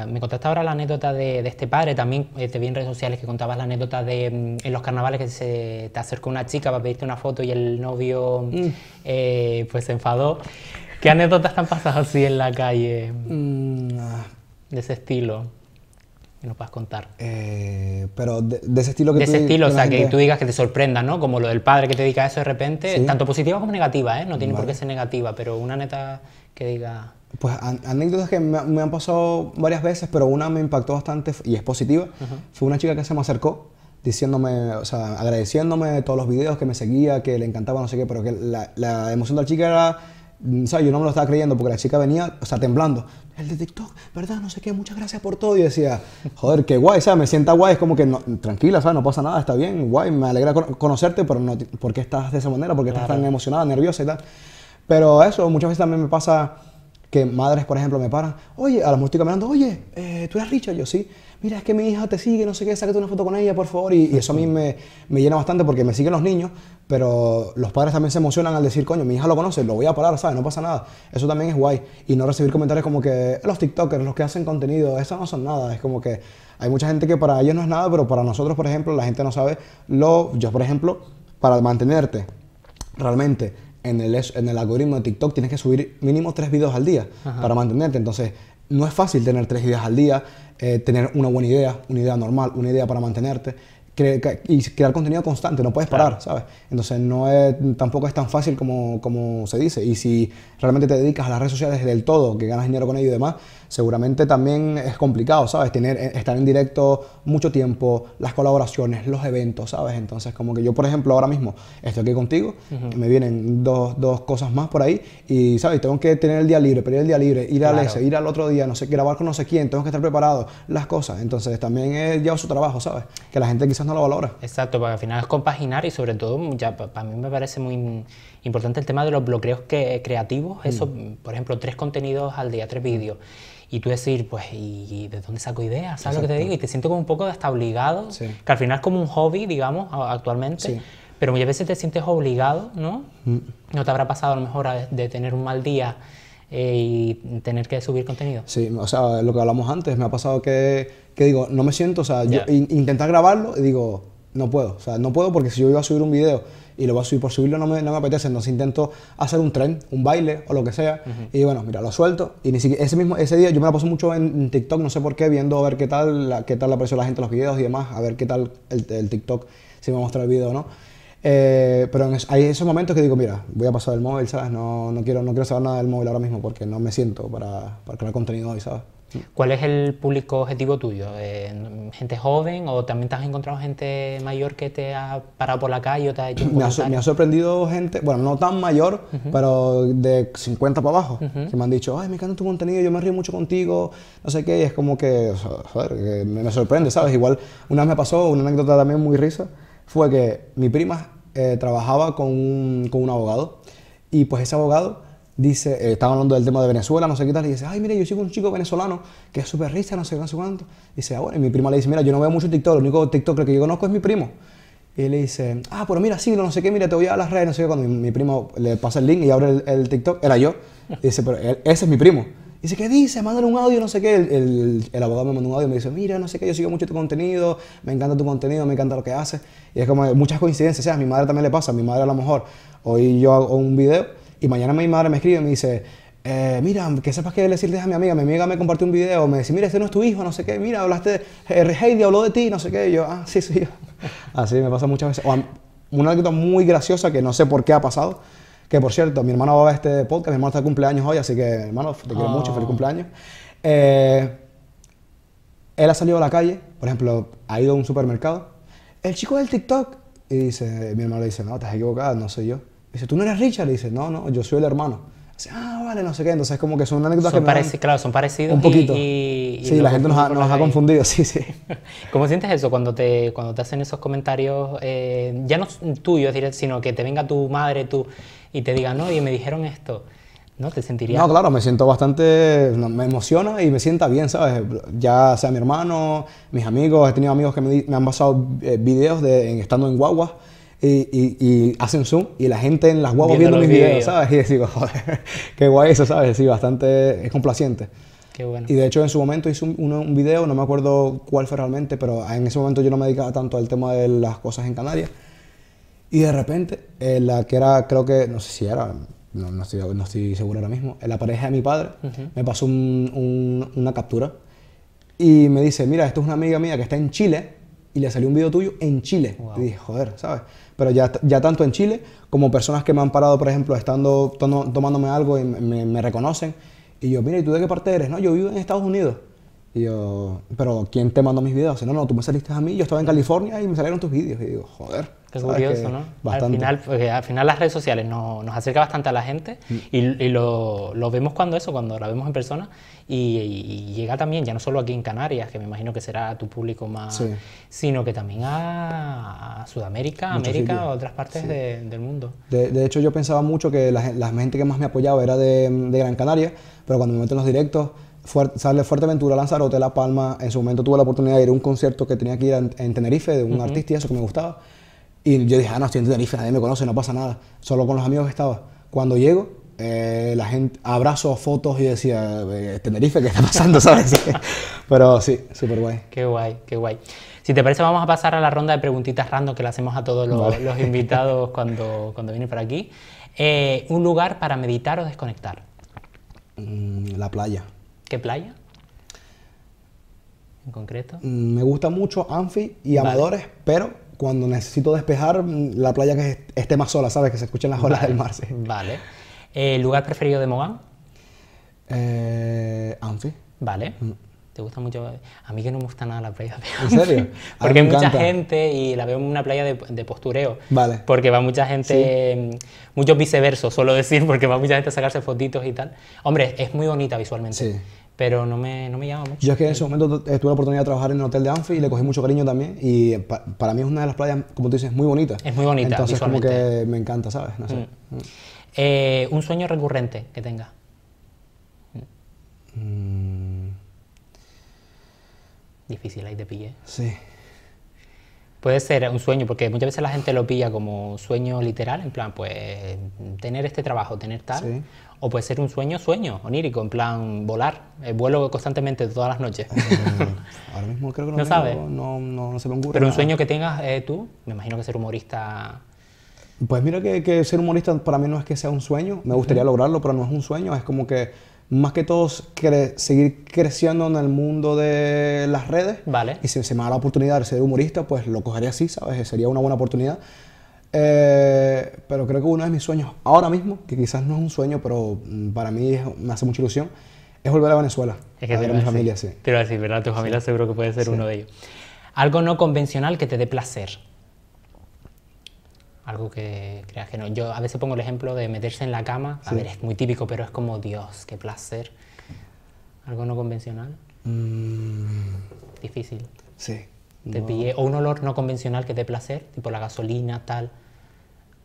me contaste ahora la anécdota de, este padre, también eh, te vi en redes sociales que contabas la anécdota de mm, en los carnavales que se te acercó una chica para pedirte una foto y el novio mm, mm. pues se enfadó. ¿Qué anécdotas tan han así en la calle ah. de ese estilo? que nos puedas contar. Eh, pero de, ese estilo que de ese estilo, o sea, que tú digas que te sorprenda ¿no? Como lo del padre que te dedica a eso de repente, tanto positiva como negativa, ¿eh? No tiene por qué ser negativa, pero una neta que diga... Pues anécdotas que me, han pasado varias veces, pero una me impactó bastante y es positiva. Fue una chica que se me acercó diciéndome, o sea, agradeciéndome todos los videos que me seguía, que le encantaba, no sé qué, pero que la, la emoción de la chica era o mm, sea, yo no me lo estaba creyendo porque la chica venía, o sea, temblando. El de TikTok, ¿verdad? No sé qué, muchas gracias por todo. Y decía, joder, qué guay, o sea, Me sienta guay, es como que tranquila, ¿sabes? No pasa nada, está bien, guay, me alegra conocerte, pero no, ¿por qué estás de esa manera? ¿Por qué estás tan emocionada, nerviosa y tal? Pero eso, muchas veces también me pasa que madres, por ejemplo, me paran, oye, a la música me oye, eh, ¿tú eres Richard? Yo sí mira, es que mi hija te sigue, no sé qué, sácate una foto con ella, por favor. Y, eso a mí me, me, llena bastante porque me siguen los niños, pero los padres también se emocionan al decir, coño, mi hija lo conoce, lo voy a parar, ¿sabes? No pasa nada. Eso también es guay. Y no recibir comentarios como que los TikTokers, los que hacen contenido, eso no son nada. Es como que hay mucha gente que para ellos no es nada, pero para nosotros, por ejemplo, la gente no sabe lo. Yo, por ejemplo, para mantenerte realmente en el, en el algoritmo de TikTok tienes que subir mínimo tres videos al día para mantenerte. Entonces, no es fácil tener tres ideas al día, eh, tener una buena idea, una idea normal, una idea para mantenerte y crear contenido constante, no puedes parar, ¿sabes? Entonces no es, tampoco es tan fácil como, como se dice. Y si realmente te dedicas a las redes sociales del todo, que ganas dinero con ello y demás, seguramente también es complicado, ¿sabes? Tener, eh, estar en directo mucho tiempo, las colaboraciones, los eventos, ¿sabes? Entonces, como que yo, por ejemplo, ahora mismo estoy aquí contigo, me vienen dos, cosas más por ahí y, ¿sabes? Tengo que tener el día libre, pedir el día libre, ir al ese, ir al otro día, no sé, grabar con no sé quién, tengo que estar preparado, las cosas. Entonces, también es ya su trabajo, ¿sabes? Que la gente quizás no lo valora. Exacto, porque al final es compaginar y sobre todo, ya, para mí me parece muy importante el tema de los bloqueos creativos, mm. eso, por ejemplo, tres contenidos al día, tres vídeos y tú decir, pues, ¿y de dónde saco ideas? ¿Sabes lo que te digo? Y te siento como un poco hasta obligado, que al final es como un hobby, digamos, actualmente, pero muchas veces te sientes obligado, ¿no? Mm. ¿No te habrá pasado a lo mejor de tener un mal día? Eh, y tener que subir contenido. Sí, o sea, lo que hablamos antes, me ha pasado que, digo, no me siento, o sea, yo intentar grabarlo y digo, no puedo, o sea, no puedo porque si yo iba a subir un video y lo voy a subir por subirlo, no me, no me apetece. Entonces intento hacer un tren, un baile o lo que sea. Y bueno, mira, lo suelto. Y ni siquiera ese mismo ese día yo me la paso mucho en TikTok, no sé por qué, viendo a ver qué tal, la, qué tal la la gente los videos y demás, a ver qué tal el, TikTok, si me mostrar el video o no. Eh, pero hay esos momentos que digo, mira, voy a pasar el móvil, ¿sabes? No, quiero, no quiero saber nada del móvil ahora mismo porque no me siento para, para crear contenido hoy, ¿sabes? ¿Cuál es el público objetivo tuyo? Eh, ¿Gente joven o también te has encontrado gente mayor que te ha parado por la calle o te ha hecho me ha, me ha, sorprendido gente, bueno, no tan mayor, pero de 50 para abajo, que me han dicho, ay, me encanta tu contenido, yo me río mucho contigo, no sé qué, y es como que, joder, me, sorprende, ¿sabes? Igual, una vez me pasó una anécdota también muy risa, fue que mi prima eh, trabajaba con con un abogado y pues ese abogado dice, eh, estaba hablando del tema de Venezuela, no sé qué tal, y dice, ay, mire, yo sigo un chico venezolano que es súper rista no sé qué, no sé cuánto. Dice, ahora, y mi prima le dice, mira, yo no veo mucho TikTok, el único TikTok que yo conozco es mi primo. Y le dice, ah, pero mira, sí, no sé qué, mira, te voy a las redes, no sé qué. Cuando mi, primo le pasa el link y abre el, TikTok, era yo. dice, pero ese es mi primo. Y dice, ¿qué dice? Mándale un audio, no sé qué. El, abogado me mandó un audio y me dice, mira, no sé qué, yo sigo mucho tu contenido, me encanta tu contenido, me encanta lo que haces. Y es como muchas coincidencias, a mi madre también le pasa, a mi madre a lo mejor, hoy yo hago un video y mañana mi madre me escribe y me dice, eh, mira, que sepas qué decirle a mi amiga. Mi amiga me compartió un video, me dice, mira, este no es tu hijo, no sé qué. Mira, hablaste, de, eh, Heidi habló de ti, no sé qué. yo, ah, sí, sí. Así me pasa muchas veces. O una anécdota muy graciosa que no sé por qué ha pasado. Que por cierto, mi hermano va a ver este podcast, mi hermano está de cumpleaños hoy, así que hermano, te quiero mucho, feliz ah. cumpleaños. Eh, él ha salido a la calle, por ejemplo, ha ido a un supermercado. El chico del TikTok, y dice, mi hermano le dice, no, te has equivocado, no sé yo. Dice, ¿tú no eres Richard? dice, no, no, yo soy el hermano. Dice, ah, vale, no sé qué. Entonces, es como que son anécdotas que me dan Claro, son parecidos. Un poquito. sí, la gente nos, ha, confundido, sí, sí. ¿Cómo sientes eso cuando te, cuando te hacen esos comentarios, eh, ya no tuyos, sino que te venga tu madre tú y te diga, no, y me dijeron esto? ¿No te sentirías? No, claro, me siento bastante, me emociona y me sienta bien, ¿sabes? Ya sea mi hermano, mis amigos, he tenido amigos que me, han pasado eh, videos de estando en guaguas y, y, y, hacen zoom y la gente en las guaguas viendo, mis videos, ¿sabes? Y digo, joder, qué guay eso, ¿sabes? Sí, bastante, es complaciente. Qué bueno. Y de hecho en su momento hice un, video, no me acuerdo cuál fue realmente, pero en ese momento yo no me dedicaba tanto al tema de las cosas en Canarias. Y de repente, eh, la que era, creo que, no sé si era, no, estoy, no estoy seguro ahora mismo, eh, la pareja de mi padre me pasó una captura y me dice, mira, esto es una amiga mía que está en Chile y le salió un video tuyo en Chile. Y dije, joder, ¿sabes? Pero ya, ya tanto en Chile como personas que me han parado, por ejemplo, estando tomándome algo y me, reconocen. Y yo, mira, ¿y tú de qué parte eres? No, yo vivo en Estados Unidos. Y yo, pero ¿quién te mandó mis videos? no, no, tú me saliste a mí, yo estaba en California y me salieron tus videos. Y digo, joder. Es curioso, ¿no? Al final, al final las redes sociales nos, nos acerca bastante a la gente mm. y, y lo, vemos cuando eso, cuando la vemos en persona y, llega también, ya no solo aquí en Canarias, que me imagino que será tu público más, sino que también a, Sudamérica, América, otras partes del mundo. De, hecho, yo pensaba mucho que la, gente que más me apoyaba era de, de Gran Canaria, pero cuando me meto en los directos... Fuerte, sale Fuerteventura, Lanzarote, La Palma. En su momento tuve la oportunidad de ir a un concierto que tenía que ir en Tenerife de un artista y eso que me gustaba. Y yo dije, ah, no, estoy en Tenerife, nadie me conoce, no pasa nada. Solo con los amigos estaba. Cuando llego, eh, la gente, abrazo, fotos y decía, eh, Tenerife, ¿qué está pasando? ¿Sabes? Pero sí, súper guay. Qué guay, qué guay. Si te parece, vamos a pasar a la ronda de preguntitas random que le hacemos a todos los, invitados cuando, cuando vienen por aquí. Eh, ¿Un lugar para meditar o desconectar? Mm, la playa. ¿Qué playa? en concreto? Mm, me gusta mucho Anfi y Amadores, pero cuando necesito despejar, mm, la playa que esté más sola, ¿sabes? Que se escuchen las olas del mar. Vale. El eh, ¿Lugar preferido de Mogán? Eh, Anfi. Vale. Mm. ¿Te gusta mucho? A mí que no me gusta nada la playa de Anfi. ¿En serio? Ah, porque hay mucha gente y la veo en una playa de, postureo. Vale. Porque va mucha gente, Mucho mm, muchos viceversos, suelo decir, porque va mucha gente a sacarse fotitos y tal. Hombre, es muy bonita visualmente. Sí pero no me, no llama mucho. Yo es que en ese momento eh, tuve la oportunidad de trabajar en el hotel de Anfi y le cogí mucho cariño también. Y eh, para mí es una de las playas, como tú dices, muy bonita. Es muy bonita. Entonces, como que me encanta, ¿sabes? Mm. Mm. Eh, un sueño recurrente que tenga. Mm. Difícil ahí de pillé. Sí. Puede ser un sueño, porque muchas veces la gente lo pilla como sueño literal, en plan, pues tener este trabajo, tener tal. O puede ser un sueño, sueño, onírico, en plan volar. Eh, vuelo constantemente todas las noches. Mm, ahora mismo creo que no, ¿No, no, no, se me ocurre. Pero un sueño que tengas eh, tú, me imagino que ser humorista. Pues mira que, ser humorista para mí no es que sea un sueño, me gustaría lograrlo, pero no es un sueño, es como que más que todo cre seguir creciendo en el mundo de las redes. Y si se me da la oportunidad de ser humorista, pues lo cogería así, ¿sabes? Sería una buena oportunidad. Eh, pero creo que uno de mis sueños ahora mismo, que quizás no es un sueño, pero mm, para mí me hace mucha ilusión, es volver a Venezuela. Es que familia, sí. Te a decir, ¿verdad? Tu familia seguro que puede ser uno de ellos. Algo no convencional que te dé placer algo que creas que no. Yo a veces pongo el ejemplo de meterse en la cama, a ver, es muy típico, pero es como Dios, qué placer. ¿Algo no convencional? Mm. Difícil. Sí. Te o un olor no convencional que dé placer, tipo la gasolina, tal.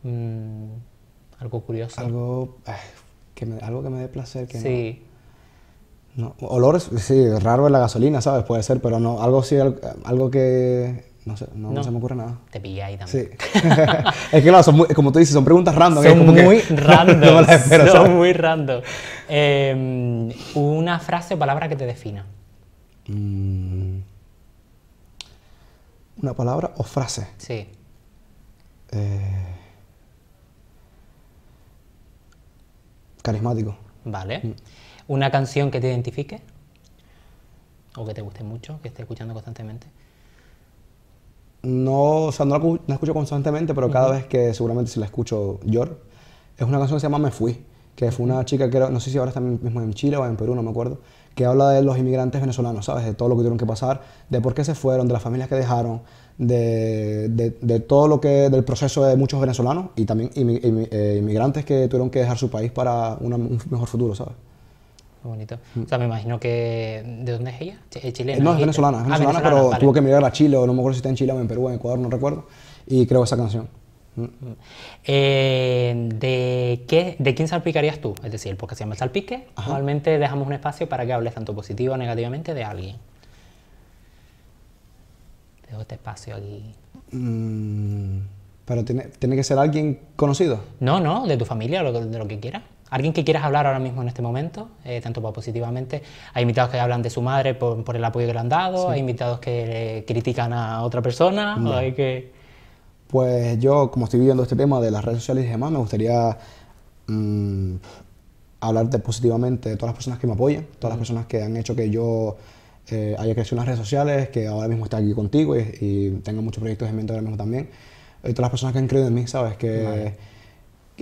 Mm, algo curioso. Algo, que me, algo que me dé placer. sí. No. olores, sí, raro es la gasolina, ¿sabes? Puede ser, pero no, algo sí, algo que no, no, se me ocurre nada. Te pillé ahí también. Sí. es que claro, son como tú dices, son preguntas random. Son muy random. son muy random. Em, una frase o palabra que te defina. Mm. una palabra o frase. Sí. Eh, carismático. Vale. Mm. ¿Una canción que te identifique? ¿O que te guste mucho, que estés escuchando constantemente? no, o sea, no la, escucho constantemente, pero cada vez que seguramente si la escucho yo, Es una canción que se llama Me Fui, que fue una chica que no sé si ahora está mismo en Chile o en Perú, no me acuerdo, que habla de los inmigrantes venezolanos, ¿sabes? De todo lo que tuvieron que pasar, de por qué se fueron, de las familias que dejaron, de, todo lo que, del proceso de muchos venezolanos y también eh, inmigrantes que tuvieron que dejar su país para un mejor futuro, ¿sabes? Muy bonito. Mm. O sea, me imagino que. ¿De dónde es ella? ¿Es eh, chilena? Eh, no, es venezolana, es ah, venezolana, pero tuvo que mirarla a Chile, o no me acuerdo si está en Chile o en Perú o en Ecuador, no recuerdo. Y creo esa canción. Mm. Mm. Eh, ¿de, qué, ¿De quién salpicarías tú? Es decir, porque se llama Salpique, normalmente dejamos un espacio para que hables tanto positivo o negativamente de alguien. Dejo este espacio aquí. pero tiene, que ser alguien conocido. No, no, de tu familia, lo, de lo que quieras alguien que quieras hablar ahora mismo en este momento, eh, tanto positivamente. Hay invitados que hablan de su madre por, el apoyo que le han dado, hay invitados que critican a otra persona, hay que... Pues yo, como estoy viviendo este tema de las redes sociales y demás, me gustaría mm, hablar hablarte positivamente de todas las personas que me apoyan, todas las personas que han hecho que yo eh, haya crecido en las redes sociales, que ahora mismo está aquí contigo y, tengo muchos proyectos en mente ahora mismo también. Y todas las personas que han creído en mí, ¿sabes? Que,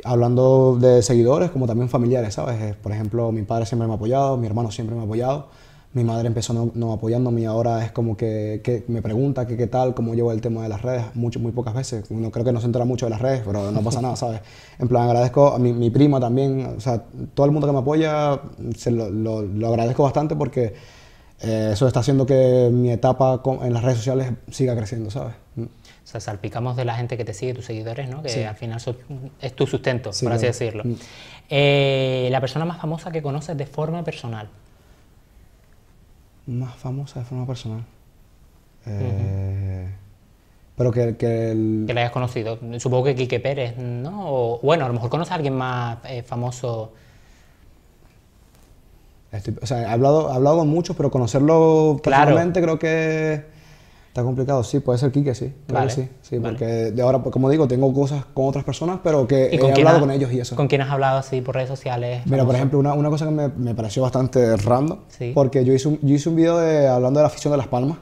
hablando de seguidores como también familiares, ¿sabes? Eh, por ejemplo, mi padre siempre me ha apoyado, mi hermano siempre me ha apoyado, mi madre empezó no, apoyándome y ahora es como que, me pregunta que qué tal, cómo llevo el tema de las redes, mucho, muy pocas veces. Uno creo que no se entera mucho de las redes, pero no pasa nada, ¿sabes? En plan, agradezco a mi, mi prima también, o sea, todo el mundo que me apoya, se lo, agradezco bastante porque eh, eso está haciendo que mi etapa en las redes sociales siga creciendo, ¿sabes? o sea, salpicamos de la gente que te sigue, tus seguidores, ¿no? que al final es tu sustento, por así decirlo. Mm. Eh, la persona más famosa que conoces de forma personal. Más famosa de forma personal. Eh, pero que, que, el... que la hayas conocido. Supongo que Quique Pérez, ¿no? bueno, a lo mejor conoces a alguien más eh, famoso. Este, o sea, he hablado, hablado con muchos, pero conocerlo personalmente creo que Está complicado, sí, puede ser Kike, sí. claro sí, sí porque de ahora, pues, como digo, tengo cosas con otras personas, pero que he hablado con ellos y eso. ¿Con quién has hablado así por redes sociales? Mira, por ejemplo, una, cosa que me, pareció bastante random, porque yo hice, un, hice un video hablando de la afición de Las Palmas.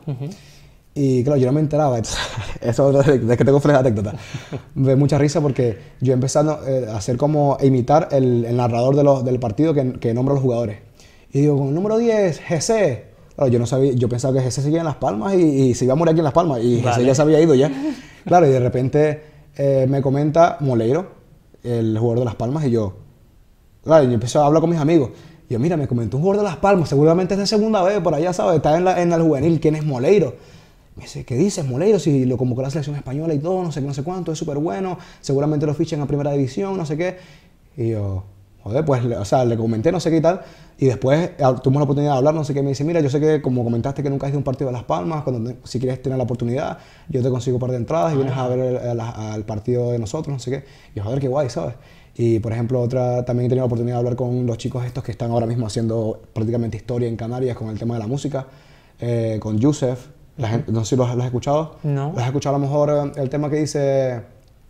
Y claro, yo no me enteraba, eso es de que tengo anécdota. Me mucha risa porque yo empezando eh, a hacer como imitar el, narrador de del partido que, que nombra los jugadores. Y digo, con número 10, GC, yo no sabía, yo pensaba que ese seguía en Las Palmas y, se iba a morir aquí en Las Palmas y ya se había ido ya. Claro, y de repente eh, me comenta Moleiro, el jugador de Las Palmas, y yo, claro, yo empecé a hablar con mis amigos. Y yo, mira, me comentó un jugador de Las Palmas, seguramente es de segunda vez, por allá, ¿sabes? Está en la, en el juvenil, ¿quién es Moleiro? Me dice, ¿qué dices, Moleiro? Si lo convocó a la selección española y todo, no sé qué, no sé cuánto, es súper bueno, seguramente lo fichan a primera división, no sé qué. Y yo, joder, pues, o sea, le comenté, no sé qué y tal, y después eh, tuvimos la oportunidad de hablar, no sé qué, me dice, mira, yo sé que como comentaste que nunca has ido a un partido de Las Palmas, cuando si quieres tener la oportunidad, yo te consigo un par de entradas y vienes a ah. ver al partido de nosotros, no sé qué, y joder, qué guay, ¿sabes? Y por ejemplo, otra, también he tenido la oportunidad de hablar con los chicos estos que están ahora mismo haciendo prácticamente historia en Canarias con el tema de la música, eh, con Yusef, la no sé si los has, escuchado. No. Los has escuchado a lo mejor eh, el tema que dice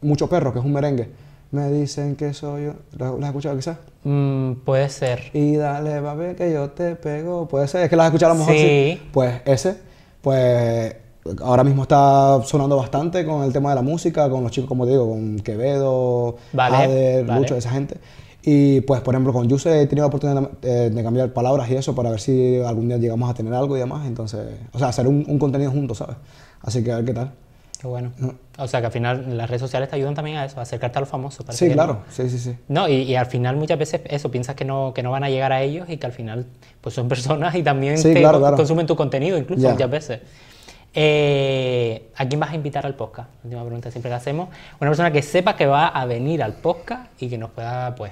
Mucho Perro, que es un merengue? Me dicen que soy yo. ¿Las has escuchado quizás? Mm, puede ser. Y dale, ver que yo te pego. Puede ser. Es que las has escuchado a lo mejor. Sí. Pues ese, pues ahora mismo está sonando bastante con el tema de la música, con los chicos, como te digo, con Quevedo, vale, Ader, de esa gente. Y pues, por ejemplo, con Yuse he tenido la oportunidad de, cambiar palabras y eso para ver si algún día llegamos a tener algo y demás. Entonces, o sea, hacer un, un contenido juntos, ¿sabes? Así que a ver qué tal bueno. Mm. O sea que al final las redes sociales te ayudan también a eso, a acercarte a los famosos. Sí, claro, sí, sí, sí. No, y, al final muchas veces eso, piensas que no, que no van a llegar a ellos y que al final pues son personas y también consumen tu contenido incluso muchas veces. Eh, ¿A quién vas a invitar al podcast? Última pregunta siempre que hacemos. Una persona que sepa que va a venir al podcast y que nos pueda pues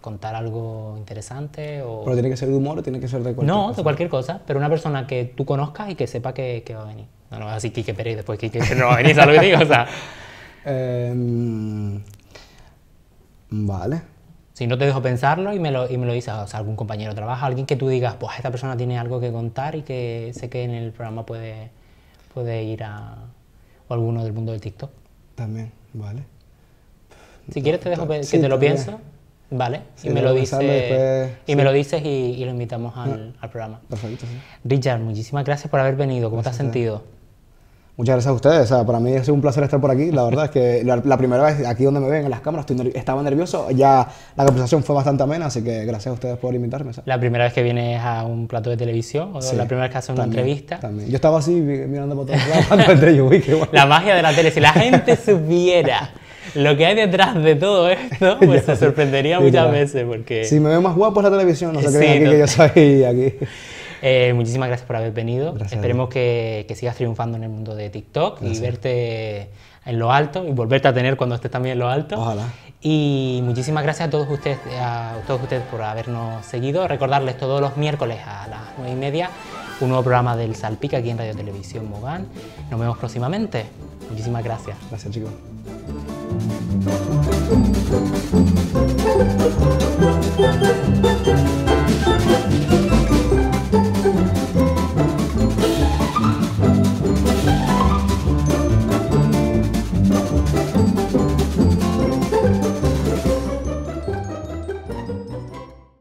contar algo interesante o... Pero tiene que ser de humor o tiene que ser de cualquier cosa. No, de cualquier cosa, pero una persona que tú conozcas y que sepa que va a venir. No, no, así Quique Pérez, después Quique no va a lo que digo? O sea. Em, vale. Si no te dejo pensarlo y me lo, dices, o sea, algún compañero trabaja, alguien que tú digas, pues esta persona tiene algo que contar y que sé que en el programa puede, puede ir a. o alguno del mundo del TikTok. También, vale. Si quieres te dejo que te lo pienso, vale, y, me lo dices, y me lo dices y, lo invitamos al, mm. programa. Perfecto, Richard, muchísimas gracias por haber venido, ¿cómo te has sentido? Muchas gracias a ustedes. para mí ha sido un placer estar por aquí. La verdad es que la, primera vez aquí donde me ven en las cámaras estaba nervioso. Ya la conversación fue bastante amena, así que gracias a ustedes por invitarme. ¿La primera vez que vienes a un plato de televisión? ¿O la primera vez que haces una entrevista? Yo estaba así mirando por todos lados cuando yo. qué bueno. La magia de la tele. Si la gente supiera lo que hay detrás de todo esto, pues se sorprendería muchas veces. porque... Si me veo más guapo es la televisión, no sé que yo soy aquí. Eh, muchísimas gracias por haber venido. Esperemos que, sigas triunfando en el mundo de TikTok y verte en lo alto y volverte a tener cuando estés también en lo alto. Ojalá. Y muchísimas gracias a todos ustedes, a todos ustedes por habernos seguido. Recordarles todos los miércoles a las 9 y media un nuevo programa del Salpica aquí en Radio Televisión Mogán. Nos vemos próximamente. Muchísimas gracias. Gracias, chicos.